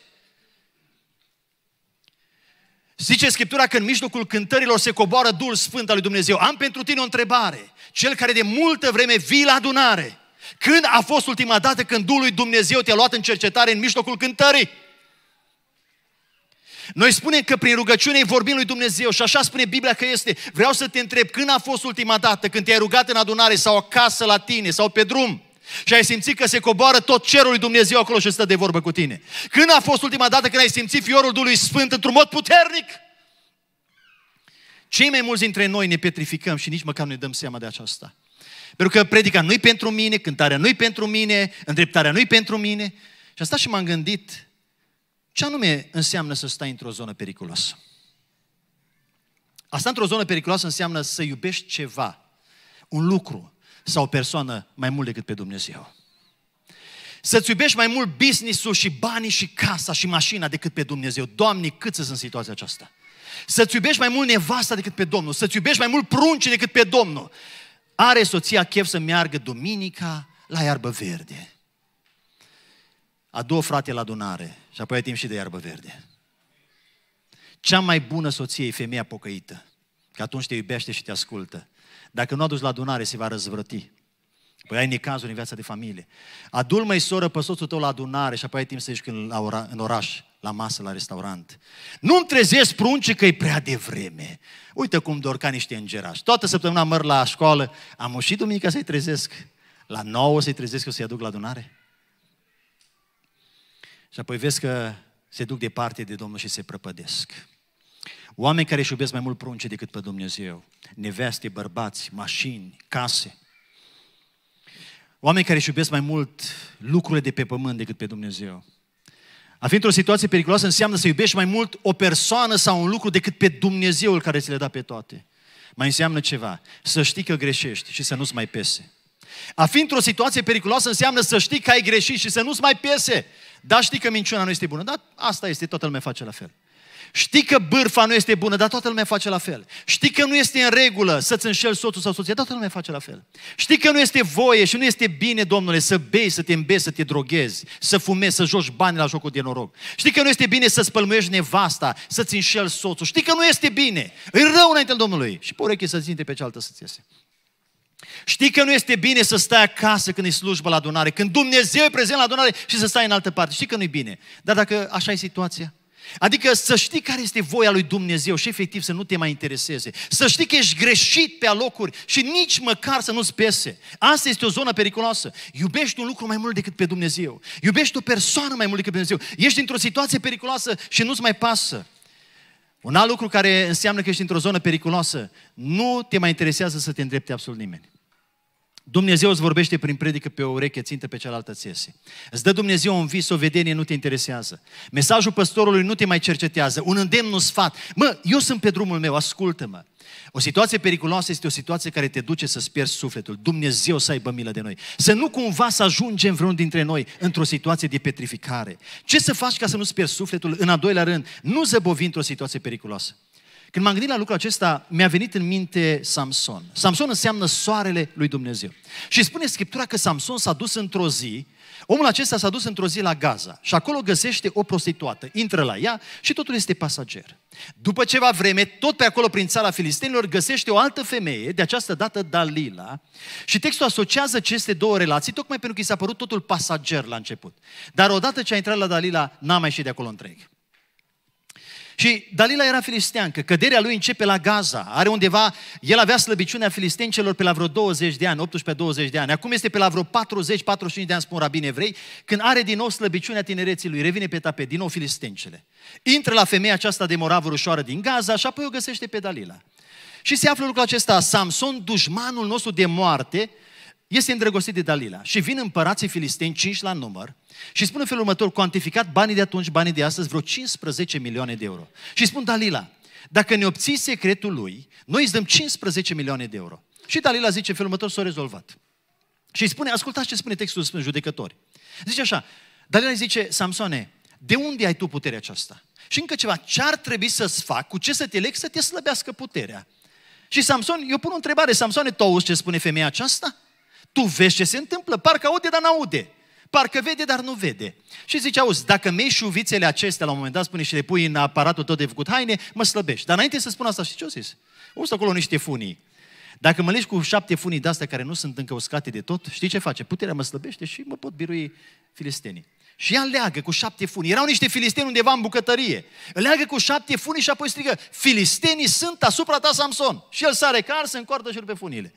Zice Scriptura că în mijlocul cântărilor se coboară Duhul Sfânt al lui Dumnezeu. Am pentru tine o întrebare. Cel care de multă vreme vii la adunare, când a fost ultima dată când Duhul lui Dumnezeu te-a luat în cercetare în mijlocul cântării? Noi spunem că prin rugăciune vorbim lui Dumnezeu și așa spune Biblia că este. Vreau să te întreb, când a fost ultima dată când te-ai rugat în adunare sau acasă la tine sau pe drum? Și ai simțit că se coboară tot cerul lui Dumnezeu acolo și stă de vorbă cu tine. Când a fost ultima dată când ai simțit fiorul Duhului Sfânt într-un mod puternic? Cei mai mulți dintre noi ne petrificăm și nici măcar nu ne dăm seama de aceasta. Pentru că predica nu-i pentru mine, cântarea nu-i pentru mine, îndreptarea nu-i pentru mine. Și asta și m-am gândit ce anume înseamnă să stai într-o zonă periculoasă. Asta într-o zonă periculoasă înseamnă să iubești ceva, un lucru, sau persoană mai mult decât pe Dumnezeu. Să-ți iubești mai mult business-ul și banii și casa și mașina decât pe Dumnezeu. Doamne, cât să sunt situația aceasta? Să-ți iubești mai mult nevasta decât pe Domnul. Să-ți iubești mai mult pruncii decât pe Domnul. Are soția chef să meargă duminica la iarbă verde. A două frate la adunare și apoi ai timp și de iarbă verde. Cea mai bună soție e femeia pocăită, că atunci te iubește și te ascultă. Dacă nu aduci la adunare, se va răzvrăti. Păi ai necazuri în viața de familie. Adul mai soră pe soțul tău la adunare și apoi ai timp să ieși la ora, în oraș, la masă, la restaurant. Nu-mi trezesc prunci că e prea devreme. Uite cum dor ca niște îngerași. Toată săptămâna măr la școală. Am ușit duminica să-i trezesc. La nouă să-i trezesc că să-i aduc la adunare. Și apoi vezi că se duc departe de Domnul și se prăpădesc. Oameni care își iubesc mai mult prunce decât pe Dumnezeu. Neveste, bărbați, mașini, case. Oameni care își iubesc mai mult lucrurile de pe pământ decât pe Dumnezeu. A fi într-o situație periculoasă înseamnă să iubești mai mult o persoană sau un lucru decât pe Dumnezeul care ți le da pe toate. Mai înseamnă ceva, să știi că greșești și să nu-ți mai pese. A fi într-o situație periculoasă înseamnă să știi că ai greșit și să nu-ți mai pese. Dar știi că minciuna nu este bună. Dar asta este, toată lumea face la fel. Știi că bârfa nu este bună, dar toată lumea face la fel. Știi că nu este în regulă să-ți înșeli soțul sau soția, dar toată lumea face la fel. Știi că nu este voie și nu este bine, domnule, să bei, să te îmbezi, să te droghezi, să fumezi, să joci bani la jocul de noroc. Știi că nu este bine să spălmuiești nevasta, să-ți înșeli soțul. Știi că nu este bine. E rău înainte Domnului. Și pe ureche să-ți pe cealaltă să-ți iese. Știi că nu este bine să stai acasă când e slujba la adunare, când Dumnezeu e prezent la adunare și să stai în altă parte. Știi că nu e bine. Dar dacă așa e situația, Adică să știi care este voia lui Dumnezeu și efectiv să nu te mai intereseze. Să știi că ești greșit pe alocuri și nici măcar să nu-ți pese. Asta este o zonă periculoasă. Iubești un lucru mai mult decât pe Dumnezeu. Iubești o persoană mai mult decât pe Dumnezeu. Ești într-o situație periculoasă și nu-ți mai pasă. Un alt lucru care înseamnă că ești într-o zonă periculoasă, nu te mai interesează să te îndrepte absolut nimeni. Dumnezeu îți vorbește prin predică pe o ureche, țintă pe cealaltă țese. Îți dă Dumnezeu un vis, o vedenie, nu te interesează. Mesajul păstorului nu te mai cercetează. Un îndemn, un sfat. Mă, eu sunt pe drumul meu, ascultă-mă. O situație periculoasă este o situație care te duce să-ți pierzi sufletul. Dumnezeu să aibă milă de noi. Să nu cumva să ajungem vreun dintre noi într-o situație de petrificare. Ce să faci ca să nu-ți pierzi sufletul? În a doilea rând, nu zăbovi într-o situație periculoasă. Când m-am gândit la lucrul acesta, mi-a venit în minte Samson. Samson înseamnă soarele lui Dumnezeu. Și spune Scriptura că Samson s-a dus într-o zi, omul acesta s-a dus într-o zi la Gaza și acolo găsește o prostituată, intră la ea și totul este pasager. După ceva vreme, tot pe acolo prin țara filistenilor, găsește o altă femeie, de această dată Dalila, și textul asociază aceste două relații, tocmai pentru că i s-a părut totul pasager la început. Dar odată ce a intrat la Dalila, n-a mai ieșit de acolo întreg. Și Dalila era filisteancă, căderea lui începe la Gaza, are undeva, el avea slăbiciunea filistencelor pe la vreo 20 de ani, 18-20 de ani, acum este pe la vreo 40-45 de ani, spun rabine evrei, când are din nou slăbiciunea tinereții lui, revine pe tapet, din nou filistencele. Intră la femeia aceasta de moravă ușoară din Gaza și apoi o găsește pe Dalila. Și se află lucrul acesta, Samson, dușmanul nostru de moarte, este îndrăgostit de Dalila și vin împărații filisteni, cinci la număr, și spun în felul următor, cuantificat banii de atunci, banii de astăzi, vreo 15 milioane de euro. Și spun Dalila, dacă ne obții secretul lui, noi îți dăm 15 milioane de euro. Și Dalila zice, în felul următor s-a rezolvat. Și îi spune, ascultați ce spune textul în judecători. Zice așa, Dalila îi zice, Samsone, de unde ai tu puterea aceasta? Și încă ceva, ce ar trebui să-ți fac, cu ce să te leg, să te slăbească puterea? Și Samson, eu pun o întrebare, Samson, tu auzi ce spune femeia aceasta? Tu vezi ce se întâmplă, parcă aude, dar n-aude. Parcă vede, dar nu vede. Și zice, auzi, dacă mei șuvițele acestea, la un moment dat spune și le pui în aparatul tot de făcut haine, mă slăbești. Dar înainte să spun asta, știi ce o zis? O să acolo niște funii. Dacă mă legi cu șapte funii de astea care nu sunt încă uscate de tot, știi ce face? Puterea mă slăbește și mă pot birui filistenii. Și ea leagă cu șapte funii. Erau niște filisteni undeva în bucătărie. Leagă cu șapte funii și apoi strigă, filistenii sunt asupra ta, Samson. Și el sare car, se încoartă și pe funile.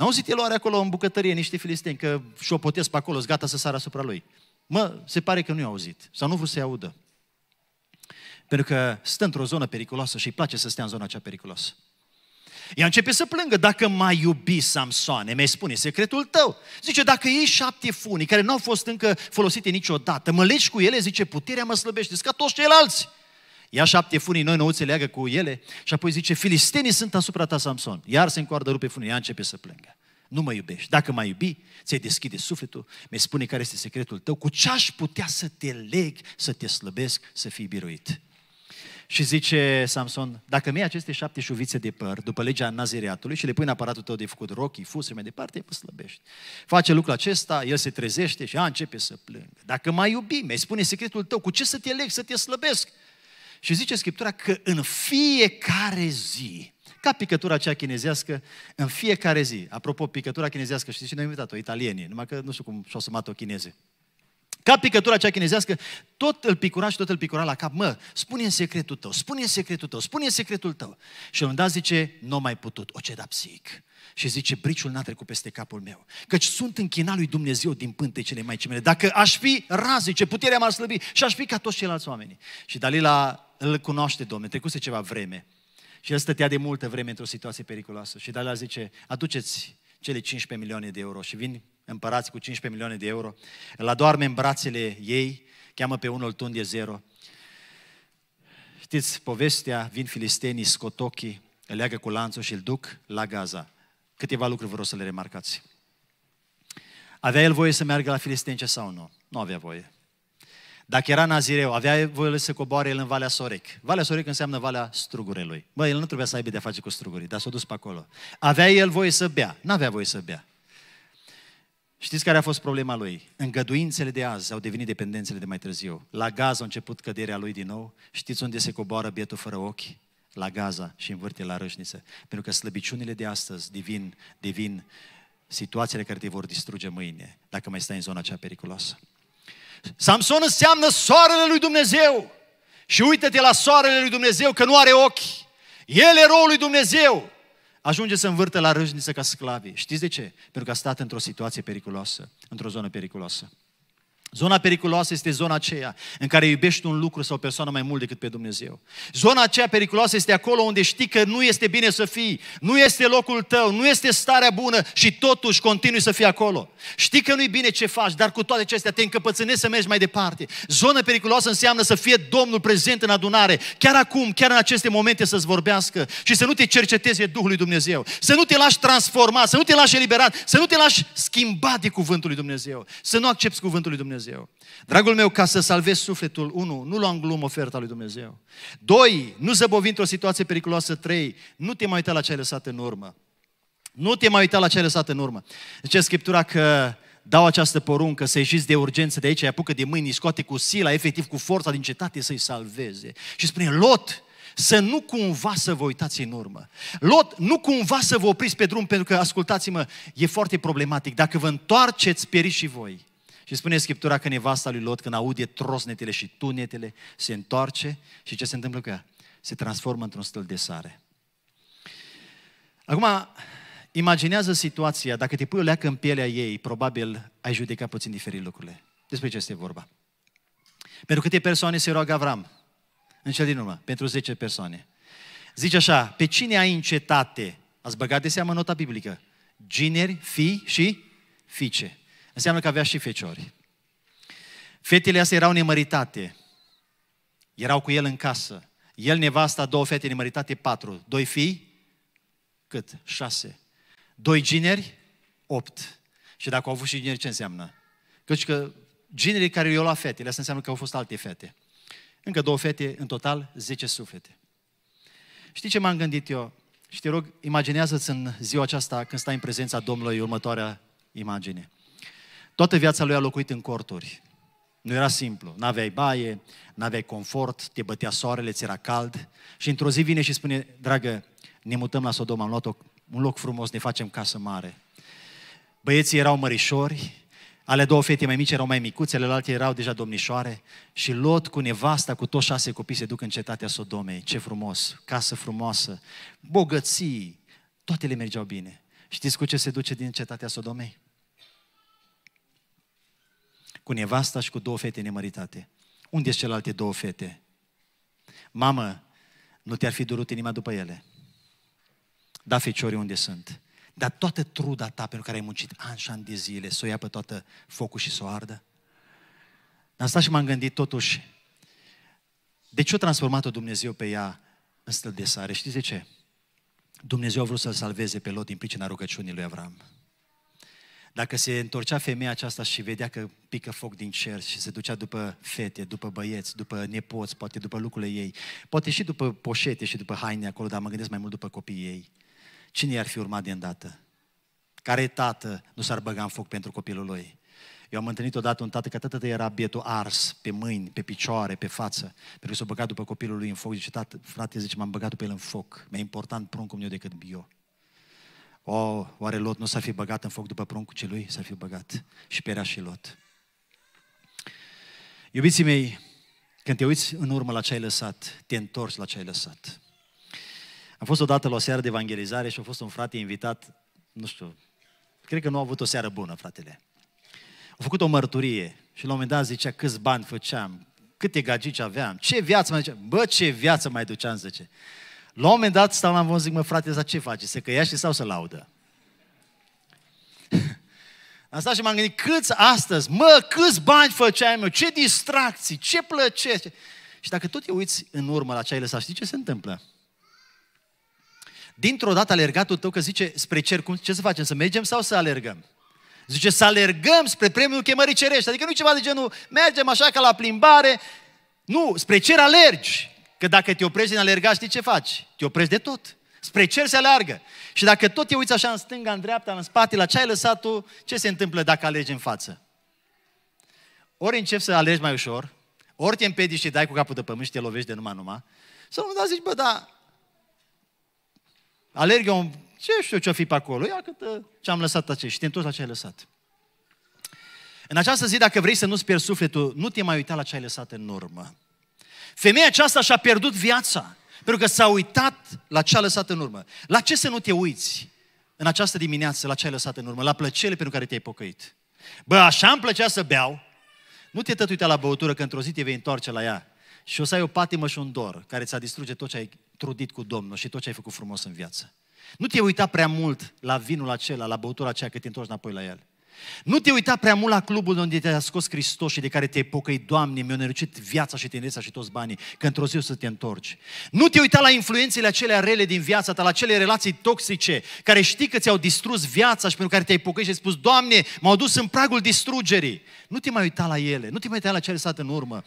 N-au auzit el oare acolo în bucătărie niște filisteni că și-o pe acolo, gata să sară asupra lui. Mă, se pare că nu i-au auzit sau nu vrut să-i audă. Pentru că stă într-o zonă periculoasă și îi place să stea în zona acea periculoasă. Ea începe să plângă, dacă mai iubi Samsoane, mi-ai spune secretul tău. Zice, dacă iei șapte funii care nu au fost încă folosite niciodată, mă legi cu ele, zice, puterea mă slăbește, ca toți ceilalți. Ia șapte funii noi nouțe, leagă cu ele și apoi zice, filistenii sunt asupra ta, Samson. Iar se încoardă rupe funii, ea începe să plângă. Nu mă iubești. Dacă mai iubi, ți-ai deschide sufletul, mi spune care este secretul tău, cu ce aș putea să te leg, să te slăbesc, să fii biruit. Și zice Samson, dacă mi aceste șapte șuvițe de păr, după legea nazireatului și le pui în aparatul tău de făcut rochii, fuse mai departe, mă slăbești. Face lucrul acesta, el se trezește și a, începe să plângă. Dacă mai iubi, mi spune secretul tău, cu ce să te leg, să te slăbesc? Și zice Scriptura că în fiecare zi, ca picătura aceea chinezească, în fiecare zi, apropo, picătura chinezească, știți cine a invitat o Italienii, numai că nu știu cum și-au sumat-o chineze. Ca picătura aceea chinezească, tot îl picura și tot îl picura la cap. Mă, spune în secretul tău, spune în secretul tău, spune în secretul tău. Și un dat zice, nu n-o mai putut, o ceda psihic și zice, briciul n-a trecut peste capul meu, căci sunt închinat lui Dumnezeu din pântecele mai mele. Dacă aș fi raz, zice, puterea m-ar slăbi și aș fi ca toți ceilalți oameni. Și Dalila îl cunoaște, Domnul, trecuse ceva vreme. Și el stătea de multă vreme într-o situație periculoasă. Și Dalila zice, aduceți cele 15 milioane de euro. Și vin împărați cu 15 milioane de euro, îl adoarme în brațele ei, cheamă pe unul tund de zero. Știți povestea, vin filistenii, scotochii, îl leagă cu lanțul și îl duc la Gaza. Câteva lucruri vreau să le remarcați. Avea el voie să meargă la filistence sau nu? Nu avea voie. Dacă era nazireu, avea voie să coboare el în Valea Sorec. Valea Sorec înseamnă Valea Strugurelui. Bă, el nu trebuia să aibă de-a face cu strugurii, dar s-a dus pe acolo. Avea el voie să bea. Nu avea voie să bea. Știți care a fost problema lui? Îngăduințele de azi au devenit dependențele de mai târziu. La gaz a început căderea lui din nou. Știți unde se coboară bietul fără ochi? la Gaza și învârte la rășniță. Pentru că slăbiciunile de astăzi devin, devin situațiile care te vor distruge mâine, dacă mai stai în zona cea periculoasă. Samson înseamnă soarele lui Dumnezeu. Și uită-te la soarele lui Dumnezeu că nu are ochi. El e roul lui Dumnezeu. Ajunge să învârte la râșniță ca sclavii. Știți de ce? Pentru că a stat într-o situație periculoasă, într-o zonă periculoasă. Zona periculoasă este zona aceea în care iubești un lucru sau o persoană mai mult decât pe Dumnezeu. Zona aceea periculoasă este acolo unde știi că nu este bine să fii, nu este locul tău, nu este starea bună și totuși continui să fii acolo. Știi că nu-i bine ce faci, dar cu toate acestea te încăpățânezi să mergi mai departe. Zona periculoasă înseamnă să fie Domnul prezent în adunare, chiar acum, chiar în aceste momente să-ți vorbească și să nu te cerceteze Duhul lui Dumnezeu, să nu te lași transformat, să nu te lași eliberat, să nu te lași schimbat de Cuvântul lui Dumnezeu, să nu accepti Cuvântul lui Dumnezeu. Dumnezeu. Dragul meu, ca să salvezi sufletul, 1. Nu lua în glumă oferta lui Dumnezeu. 2. Nu zăbovi într-o situație periculoasă. 3. Nu te mai uita la ce ai lăsat în urmă. Nu te mai uita la ce ai lăsat în urmă. Zice Scriptura că dau această poruncă să ieșiți de urgență de aici, îi apucă de mâini, îi scoate cu sila, efectiv cu forța din cetate să-i salveze. Și spune, Lot, să nu cumva să vă uitați în urmă. Lot, nu cumva să vă opriți pe drum, pentru că, ascultați-mă, e foarte problematic. Dacă vă întoarceți, pieriți și voi. Și spune Scriptura că nevasta lui Lot, când aude trosnetele și tunetele, se întoarce și ce se întâmplă cu ea? Se transformă într-un stâlp de sare. Acum, imaginează situația, dacă te pui o leacă în pielea ei, probabil ai judeca puțin diferit lucrurile. Despre ce este vorba? Pentru câte persoane se roagă Avram? În cel din urmă, pentru 10 persoane. Zice așa, pe cine ai încetate? Ați băgat de seamă nota biblică. Gineri, fii și fiice înseamnă că avea și feciori. Fetele astea erau nemăritate, erau cu el în casă. El, nevasta, două fete nemăritate, patru. Doi fii, cât? Șase. Doi gineri, opt. Și dacă au avut și gineri, ce înseamnă? Căci că ginerii care i-au luat fetele, asta înseamnă că au fost alte fete. Încă două fete, în total, zece suflete. Știi ce m-am gândit eu? Și te rog, imaginează-ți în ziua aceasta, când stai în prezența Domnului, următoarea imagine. Toată viața lui a locuit în corturi. Nu era simplu. N-aveai baie, n-aveai confort, te bătea soarele, ți era cald. Și într-o zi vine și spune, dragă, ne mutăm la Sodoma, am luat o, un loc frumos, ne facem casă mare. Băieții erau mărișori, ale două fete mai mici erau mai micuțe, celelalte erau deja domnișoare și Lot cu nevasta, cu toți șase copii se duc în cetatea Sodomei. Ce frumos, casă frumoasă, bogății, toate le mergeau bine. Știți cu ce se duce din cetatea Sodomei? cu nevasta și cu două fete nemăritate. Unde sunt celelalte două fete? Mamă, nu te-ar fi durut inima după ele. Da, feciorii unde sunt. Dar toată truda ta pentru care ai muncit ani și ani de zile, să o ia pe toată focul și să o ardă? Am stat și m-am gândit totuși, de ce a transformat-o Dumnezeu pe ea în stâl de sare? Știți de ce? Dumnezeu a vrut să-l salveze pe Lot din pricina rugăciunii lui Avram. Dacă se întorcea femeia aceasta și vedea că pică foc din cer și se ducea după fete, după băieți, după nepoți, poate după lucrurile ei, poate și după poșete și după haine acolo, dar mă gândesc mai mult după copiii ei, cine i-ar fi urmat de îndată? Care tată nu s-ar băga în foc pentru copilul lui? Eu am întâlnit odată un tată, că tată era bietul ars pe mâini, pe picioare, pe față, pentru că s-a băgat după copilul lui în foc. Zice, tată, frate, zice, m-am băgat după el în foc. Mai important important pruncul meu decât eu. O, oare Lot nu s ar fi băgat în foc după pruncul celui? s ar fi băgat și perea și Lot. Iubiții mei, când te uiți în urmă la ce ai lăsat, te întorci la ce ai lăsat. Am fost odată la o seară de evangelizare și a fost un frate invitat, nu știu, cred că nu a avut o seară bună, fratele. A făcut o mărturie și la un moment dat zicea câți bani făceam, câte gagici aveam, ce viață mai duceam. Bă, ce viață mai duceam, zice. La un moment dat stau la învăț, zic, mă, frate, dar ce face? Se căiește sau se laudă? Am stat și m-am gândit, câți astăzi, mă, câți bani făceai meu. ce distracții, ce plăceri. Și dacă tot te uiți în urmă la ce ai lăsat, știi ce se întâmplă? Dintr-o dată alergatul tău că zice spre cer, cum, ce să facem, să mergem sau să alergăm? Zice să alergăm spre premiul chemării cerești. Adică nu ceva de genul, mergem așa ca la plimbare. Nu, spre cer alergi. Că dacă te oprești din alergat, știi ce faci? Te oprești de tot. Spre cer se aleargă. Și dacă tot te uiți așa în stânga, în dreapta, în spate, la ce ai lăsat tu, ce se întâmplă dacă alegi în față? Ori începi să alegi mai ușor, ori te împedici și dai cu capul de pământ și te lovești de numai numai, sau nu da, zici, bă, da, alerg eu, ce știu ce-o fi pe acolo, ia cât ce-am lăsat aceea și te întorci la ce ai lăsat. În această zi, dacă vrei să nu-ți pierzi sufletul, nu te mai uita la ce ai lăsat în urmă. Femeia aceasta și-a pierdut viața pentru că s-a uitat la ce a lăsat în urmă. La ce să nu te uiți în această dimineață, la ce ai lăsat în urmă, la plăcele pentru care te-ai pocăit? Bă, așa îmi plăcea să beau, nu te tătuita la băutură, că într-o zi te vei întoarce la ea și o să ai o patimă și un dor care ți-a distruge tot ce ai trudit cu Domnul și tot ce ai făcut frumos în viață. Nu te uita prea mult la vinul acela, la băutura aceea, că te întorci înapoi la el. Nu te uita prea mult la clubul unde te-a scos Hristos și de care te-ai pocăit, Doamne, mi-a nerucit viața și tinereța și toți banii, că într-o zi o să te întorci. Nu te uita la influențele acelea rele din viața ta, la cele relații toxice, care știi că ți-au distrus viața și pentru care te-ai pocăit și ai spus, Doamne, m-au dus în pragul distrugerii. Nu te mai uita la ele, nu te mai uita la ce ai lăsat în urmă,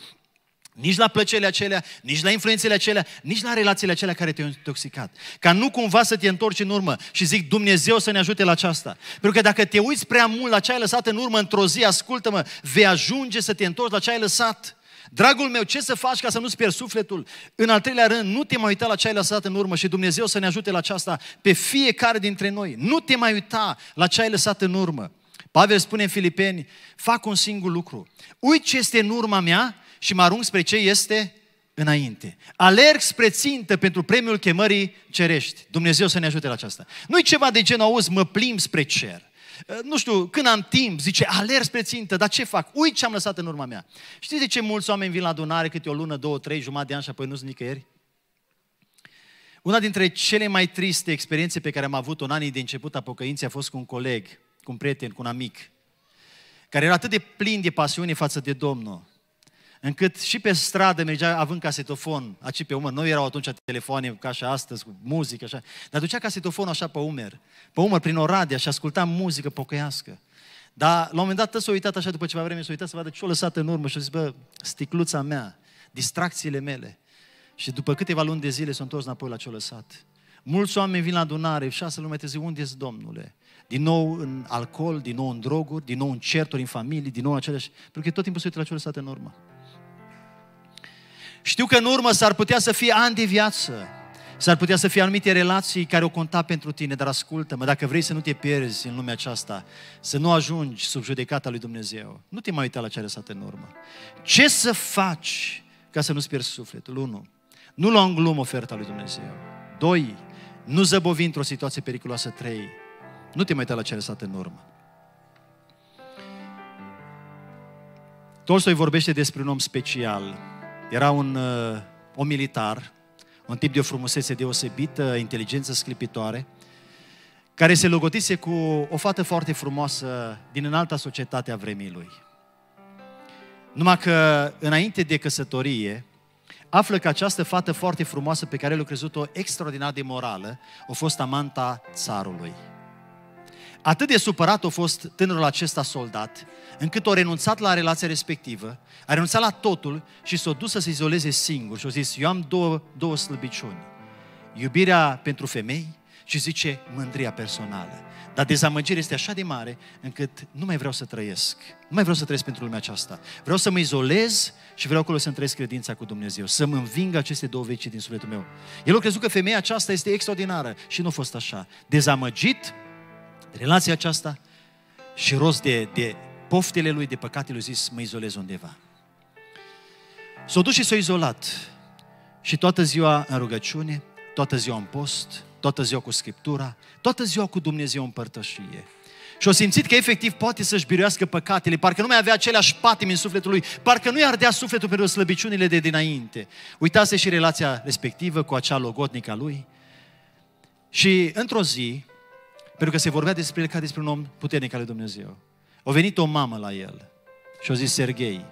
nici la plăcerile acelea, nici la influențele acelea, nici la relațiile acelea care te-au intoxicat. Ca nu cumva să te întorci în urmă și zic Dumnezeu să ne ajute la aceasta. Pentru că dacă te uiți prea mult la ce ai lăsat în urmă într-o zi, ascultă-mă, vei ajunge să te întorci la ce ai lăsat. Dragul meu, ce să faci ca să nu-ți pierzi sufletul? În al treilea rând, nu te mai uita la ce ai lăsat în urmă și Dumnezeu să ne ajute la aceasta pe fiecare dintre noi. Nu te mai uita la ce ai lăsat în urmă. Pavel spune în Filipeni, fac un singur lucru. Uit ce este în urma mea și mă arunc spre ce este înainte. Alerg spre țintă pentru premiul chemării cerești. Dumnezeu să ne ajute la aceasta. Nu-i ceva de genul, auzi, mă plim spre cer. Uh, nu știu, când am timp, zice, alerg spre țintă, dar ce fac? Uit ce am lăsat în urma mea. Știți de ce mulți oameni vin la adunare câte o lună, două, trei, jumătate de ani și apoi nu sunt nicăieri? Una dintre cele mai triste experiențe pe care am avut-o în anii de început a pocăinței a fost cu un coleg, cu un prieten, cu un amic, care era atât de plin de pasiune față de Domnul, încât și pe stradă mergea având casetofon, aici pe umăr. Noi erau atunci telefoane ca și astăzi, cu muzică, așa. Dar ducea casetofonul așa pe umăr, pe umăr, prin Oradea și asculta muzică pocăiască. Dar la un moment dat s-a uitat așa, după ceva vreme s-a uitat să vadă ce-o lăsat în urmă și a zis, bă, sticluța mea, distracțiile mele. Și după câteva luni de zile sunt toți înapoi la ce-o lăsat. Mulți oameni vin la adunare, șase luni mai târziu, unde domnule? Din nou în alcool, din nou în droguri, din nou în certuri în familie, din nou în aceleași... Pentru că tot timpul se uită la ce-o lăsat în urmă. Știu că în urmă s-ar putea să fie ani de viață, s-ar putea să fie anumite relații care o conta pentru tine, dar ascultă-mă, dacă vrei să nu te pierzi în lumea aceasta, să nu ajungi sub judecata lui Dumnezeu, nu te mai uita la ce ai lăsat în urmă. Ce să faci ca să nu-ți pierzi sufletul? 1. Nu lua în glumă oferta lui Dumnezeu. 2. Nu zăbovi într-o situație periculoasă. 3. Nu te mai uita la ce ai lăsat în urmă. Tolstoi vorbește despre un om special, era un, un uh, militar, un tip de o frumusețe deosebită, inteligență sclipitoare, care se logotise cu o fată foarte frumoasă din înalta societate a vremii lui. Numai că înainte de căsătorie, află că această fată foarte frumoasă pe care el a crezut-o extraordinar de morală, a fost amanta țarului. Atât de supărat a fost tânărul acesta soldat, încât a renunțat la relația respectivă, a renunțat la totul și s-a dus să se izoleze singur și a zis, eu am două, două slăbiciuni, iubirea pentru femei și zice mândria personală. Dar dezamăgirea este așa de mare încât nu mai vreau să trăiesc. Nu mai vreau să trăiesc pentru lumea aceasta. Vreau să mă izolez și vreau acolo să-mi trăiesc credința cu Dumnezeu, să-mi înving aceste două veci din sufletul meu. El a crezut că femeia aceasta este extraordinară și nu a fost așa. Dezamăgit, relația aceasta și rost de, de poftele lui, de păcatele lui, zis, mă izolez undeva. S-a dus și s-a izolat. Și toată ziua în rugăciune, toată ziua în post, toată ziua cu Scriptura, toată ziua cu Dumnezeu în părtășie. Și o simțit că efectiv poate să-și biruiască păcatele, parcă nu mai avea aceleași patimi în sufletul lui, parcă nu-i ardea sufletul pentru slăbiciunile de dinainte. Uitase și relația respectivă cu acea logotnică a lui. Și într-o zi, pentru că se vorbea despre el ca despre un om puternic al lui Dumnezeu. A venit o mamă la el și a zis, Serghei,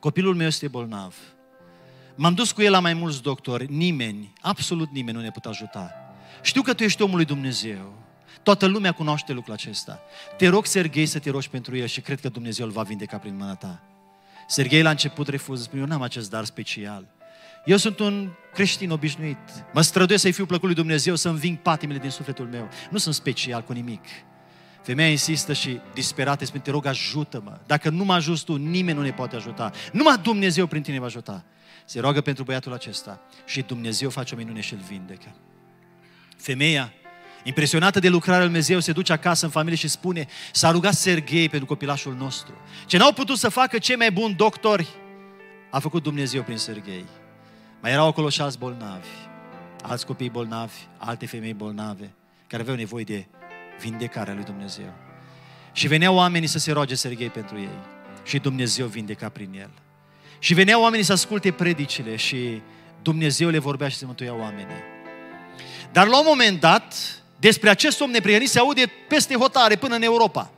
copilul meu este bolnav. M-am dus cu el la mai mulți doctori, nimeni, absolut nimeni nu ne putea ajuta. Știu că tu ești omul lui Dumnezeu. Toată lumea cunoaște lucrul acesta. Te rog, Serghei, să te rogi pentru el și cred că Dumnezeu îl va vindeca prin mâna ta. Serghei la început refuză, eu n-am acest dar special. Eu sunt un creștin obișnuit. Mă străduiesc să-i fiu plăcut lui Dumnezeu, să înving patimile din sufletul meu. Nu sunt special cu nimic. Femeia insistă și disperată spune, te rog ajută-mă. Dacă nu mă ajuți tu, nimeni nu ne poate ajuta. Numai Dumnezeu prin tine va ajuta. Se roagă pentru băiatul acesta și Dumnezeu face o minune și îl vindecă. Femeia, impresionată de lucrarea lui Dumnezeu, se duce acasă în familie și spune, s-a rugat Serghei pentru copilașul nostru. Ce n-au putut să facă cei mai buni doctori, a făcut Dumnezeu prin Serghei. Mai erau acolo și alți bolnavi, alți copii bolnavi, alte femei bolnave, care aveau nevoie de vindecarea lui Dumnezeu. Și veneau oamenii să se roage Serghei pentru ei. Și Dumnezeu vindeca prin el. Și veneau oamenii să asculte predicile și Dumnezeu le vorbea și se mântuia oamenii. Dar la un moment dat, despre acest om neprihănit se aude peste hotare până în Europa.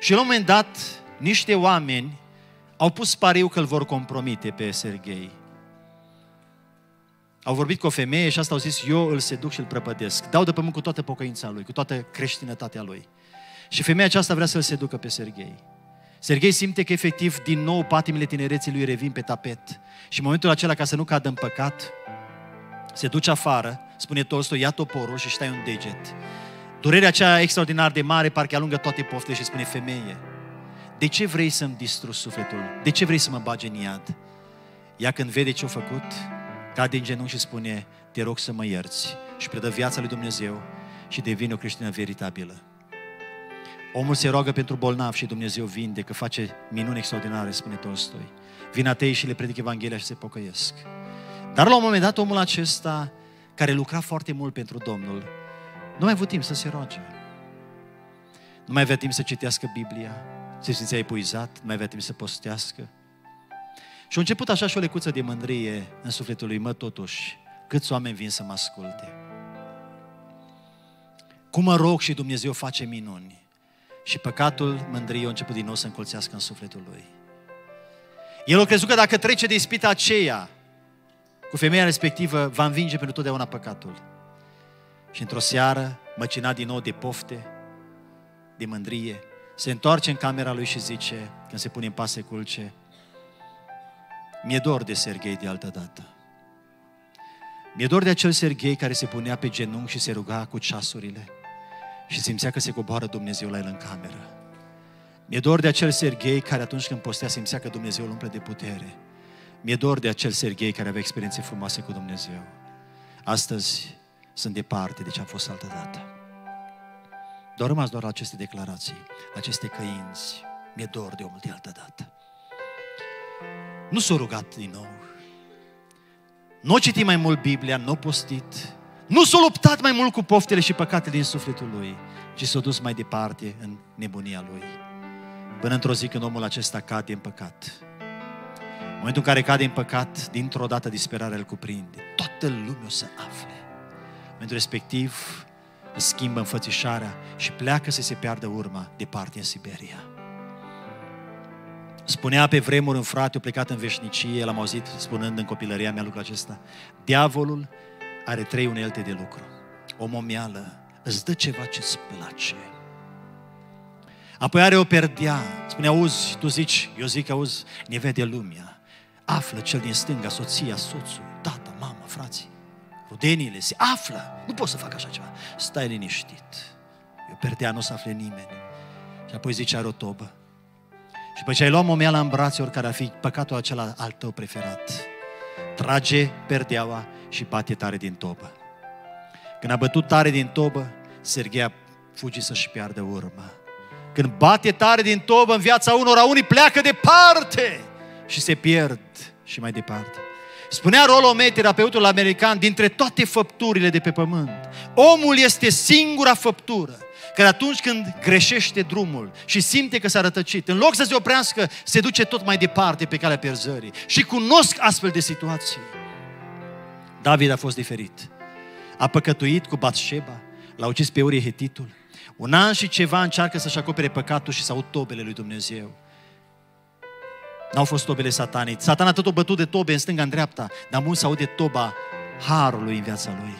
Și la un moment dat, niște oameni au pus pariu că îl vor compromite pe Serghei. Au vorbit cu o femeie și asta au zis, eu îl seduc și îl prăpădesc. Dau de pământ cu toată pocăința lui, cu toată creștinătatea lui. Și femeia aceasta vrea să-l seducă pe Serghei. Serghei simte că efectiv din nou patimile tinereții lui revin pe tapet. Și în momentul acela, ca să nu cadă în păcat, se duce afară, spune Tolstoi, ia toporul și stai un deget. Durerea aceea extraordinar de mare parcă alungă toate poftele și spune femeie, de ce vrei să-mi distrugi sufletul? De ce vrei să mă bagi în iad? Ea când vede ce-a făcut, Cade în genunchi și spune, te rog să mă ierți și predă viața lui Dumnezeu și devine o creștină veritabilă. Omul se roagă pentru bolnav și Dumnezeu că face minuni extraordinare, spune Tolstoi. Vin atei și le predic Evanghelia și se pocăiesc. Dar la un moment dat omul acesta, care lucra foarte mult pentru Domnul, nu mai avut timp să se roage. Nu mai avea timp să citească Biblia, se simțea epuizat, nu mai avea timp să postească, și a început așa și o lecuță de mândrie în sufletul lui, mă, totuși, câți oameni vin să mă asculte. Cum mă rog și Dumnezeu face minuni. Și păcatul mândriei a început din nou să încolțească în sufletul lui. El a crezut că dacă trece de ispita aceea, cu femeia respectivă, va învinge pentru totdeauna păcatul. Și într-o seară, măcina din nou de pofte, de mândrie, se întoarce în camera lui și zice, când se pune în pase se culce, mi-e dor de Serghei de altă dată. Mi-e dor de acel Serghei care se punea pe genunchi și se ruga cu ceasurile și simțea că se coboară Dumnezeu la el în cameră. Mi-e dor de acel Serghei care atunci când postea simțea că Dumnezeu îl umple de putere. Mi-e dor de acel Serghei care avea experiențe frumoase cu Dumnezeu. Astăzi sunt departe de deci ce am fost altă dată. Doar rămas doar la aceste declarații, aceste căinți. Mi-e dor de omul de altă dată. Nu s-a rugat din nou. Nu a citit mai mult Biblia, nu a postit. Nu s-a luptat mai mult cu poftele și păcatele din sufletul lui, ci s-a dus mai departe în nebunia lui. Până într-o zi când omul acesta cade în păcat. În momentul în care cade în păcat, dintr-o dată disperarea îl cuprinde. Toată lumea o să afle. În momentul respectiv, își schimbă înfățișarea și pleacă să se piardă urma departe în Siberia. Spunea pe vremuri un frate, plecat în veșnicie, l-am auzit spunând în copilăria mea lucrul acesta, diavolul are trei unelte de lucru. O momială, îți dă ceva ce-ți place. Apoi are o perdea. Spune, auzi, tu zici, eu zic, auzi, ne vede lumea. Află cel din stânga, soția, soțul, tata, mama, frații. Rudenile se află. Nu pot să fac așa ceva. Stai liniștit. Eu perdea, nu o să afle nimeni. Și apoi zice, are o tobă. Și după ce ai luat momeala în brațe, oricare ar fi păcatul acela al tău preferat, trage perdeaua și bate tare din tobă. Când a bătut tare din tobă, Serghea fugi să-și piardă urma. Când bate tare din tobă în viața unora, unii pleacă departe și se pierd și mai departe. Spunea Rolomei, terapeutul american, dintre toate făpturile de pe pământ, omul este singura făptură că atunci când greșește drumul și simte că s-a rătăcit, în loc să se oprească, se duce tot mai departe pe calea pierzării. Și cunosc astfel de situații. David a fost diferit. A păcătuit cu Batșeba, l-a ucis pe Urie Hetitul. Un an și ceva încearcă să-și acopere păcatul și să aud tobele lui Dumnezeu. N-au fost tobele satanei. Satana tot o bătut de tobe în stânga, în dreapta, dar mult s aude toba harului în viața lui.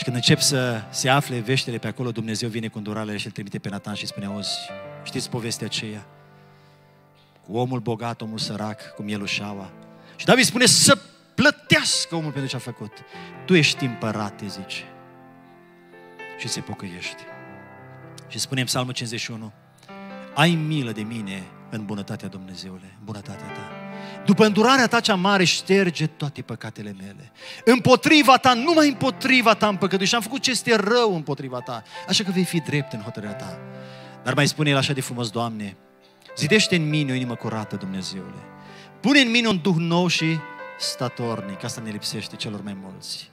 Și când încep să se afle veștele pe acolo, Dumnezeu vine cu îndurare și îl trimite pe Natan și spune, auzi, știți povestea aceea? Cu omul bogat, omul sărac, cu mielușaua. Și David spune să plătească omul pentru ce a făcut. Tu ești împărat,” zice. Și se pocăiește. Și spune în Psalmul 51, ai milă de mine în bunătatea Dumnezeule, în bunătatea ta. După îndurarea ta cea mare șterge toate păcatele mele. Împotriva ta, numai împotriva ta am păcătuit și am făcut ce este rău împotriva ta. Așa că vei fi drept în hotărârea ta. Dar mai spune el așa de frumos, Doamne, zidește în mine o inimă curată, Dumnezeule. Pune în mine un duh nou și statornic. Asta ne lipsește celor mai mulți.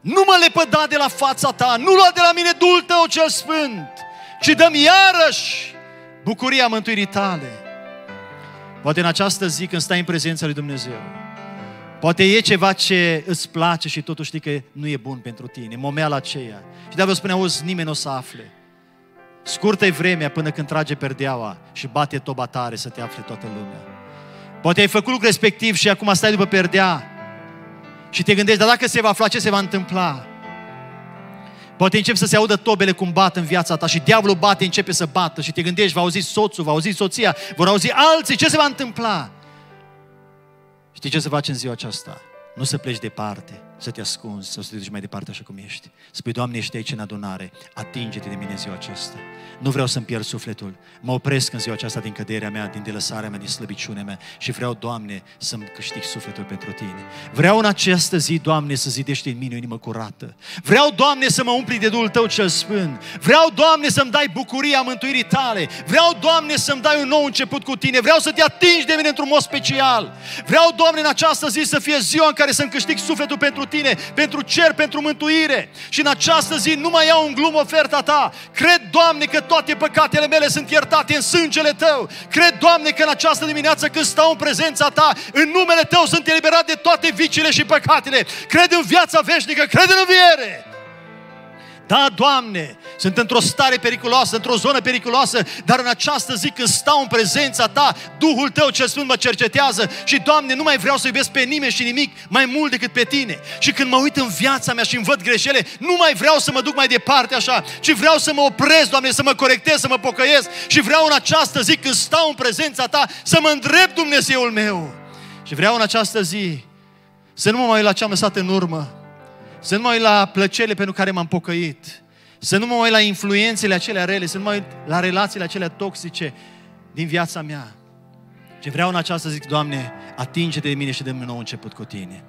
Nu mă lepăda de la fața ta, nu lua de la mine dul tău cel sfânt, ci dăm iarăși bucuria mântuirii tale. Poate în această zi când stai în prezența lui Dumnezeu, poate e ceva ce îți place și totuși știi că nu e bun pentru tine, momeala aceea. Și de vă spune, auzi, nimeni nu o să afle. Scurtă e vremea până când trage perdeaua și bate toba tare să te afle toată lumea. Poate ai făcut lucrul respectiv și acum stai după perdea și te gândești, dar dacă se va afla, ce se va întâmpla? Poate încep să se audă tobele cum bat în viața ta și diavolul bate, începe să bată și te gândești, va auzi soțul, va auzi soția, vor auzi alții, ce se va întâmpla? Știi ce să faci în ziua aceasta? Nu să pleci departe, să te ascunzi sau să te duci mai departe așa cum ești. Spui, Doamne, ești aici în adunare, atinge-te de mine ziua aceasta. Nu vreau să-mi pierd sufletul. Mă opresc în ziua aceasta din căderea mea, din delăsarea mea, din slăbiciunea mea și vreau, Doamne, să-mi câștig sufletul pentru Tine. Vreau în această zi, Doamne, să zidești în mine o inimă curată. Vreau, Doamne, să mă umpli de Duhul Tău cel Sfânt. Vreau, Doamne, să-mi dai bucuria mântuirii Tale. Vreau, Doamne, să-mi dai un nou început cu Tine. Vreau să te atingi de mine într-un mod special. Vreau, Doamne, în această zi să fie ziua în care să-mi câștig sufletul pentru tine, pentru cer, pentru mântuire. Și în această zi nu mai iau în glumă oferta ta. Cred, Doamne, că toate păcatele mele sunt iertate în sângele Tău. Cred, Doamne, că în această dimineață când stau în prezența Ta, în numele Tău sunt eliberat de toate vicile și păcatele. Cred în viața veșnică, cred în înviere. Da, Doamne, sunt într-o stare periculoasă, într-o zonă periculoasă, dar în această zi când stau în prezența Ta, Duhul Tău cel Sfânt mă cercetează și, Doamne, nu mai vreau să iubesc pe nimeni și nimic mai mult decât pe Tine. Și când mă uit în viața mea și îmi văd greșele, nu mai vreau să mă duc mai departe așa, ci vreau să mă opresc, Doamne, să mă corectez, să mă pocăiesc și vreau în această zi când stau în prezența Ta să mă îndrept Dumnezeul meu. Și vreau în această zi să nu mă mai uit la ce am lăsat în urmă, să nu mă uit la plăcerile pentru care m-am pocăit. Să nu mă uit la influențele acelea rele. Să nu mă uit la relațiile acelea toxice din viața mea. Ce vreau în această zic, Doamne, atinge de mine și de un nou început cu Tine.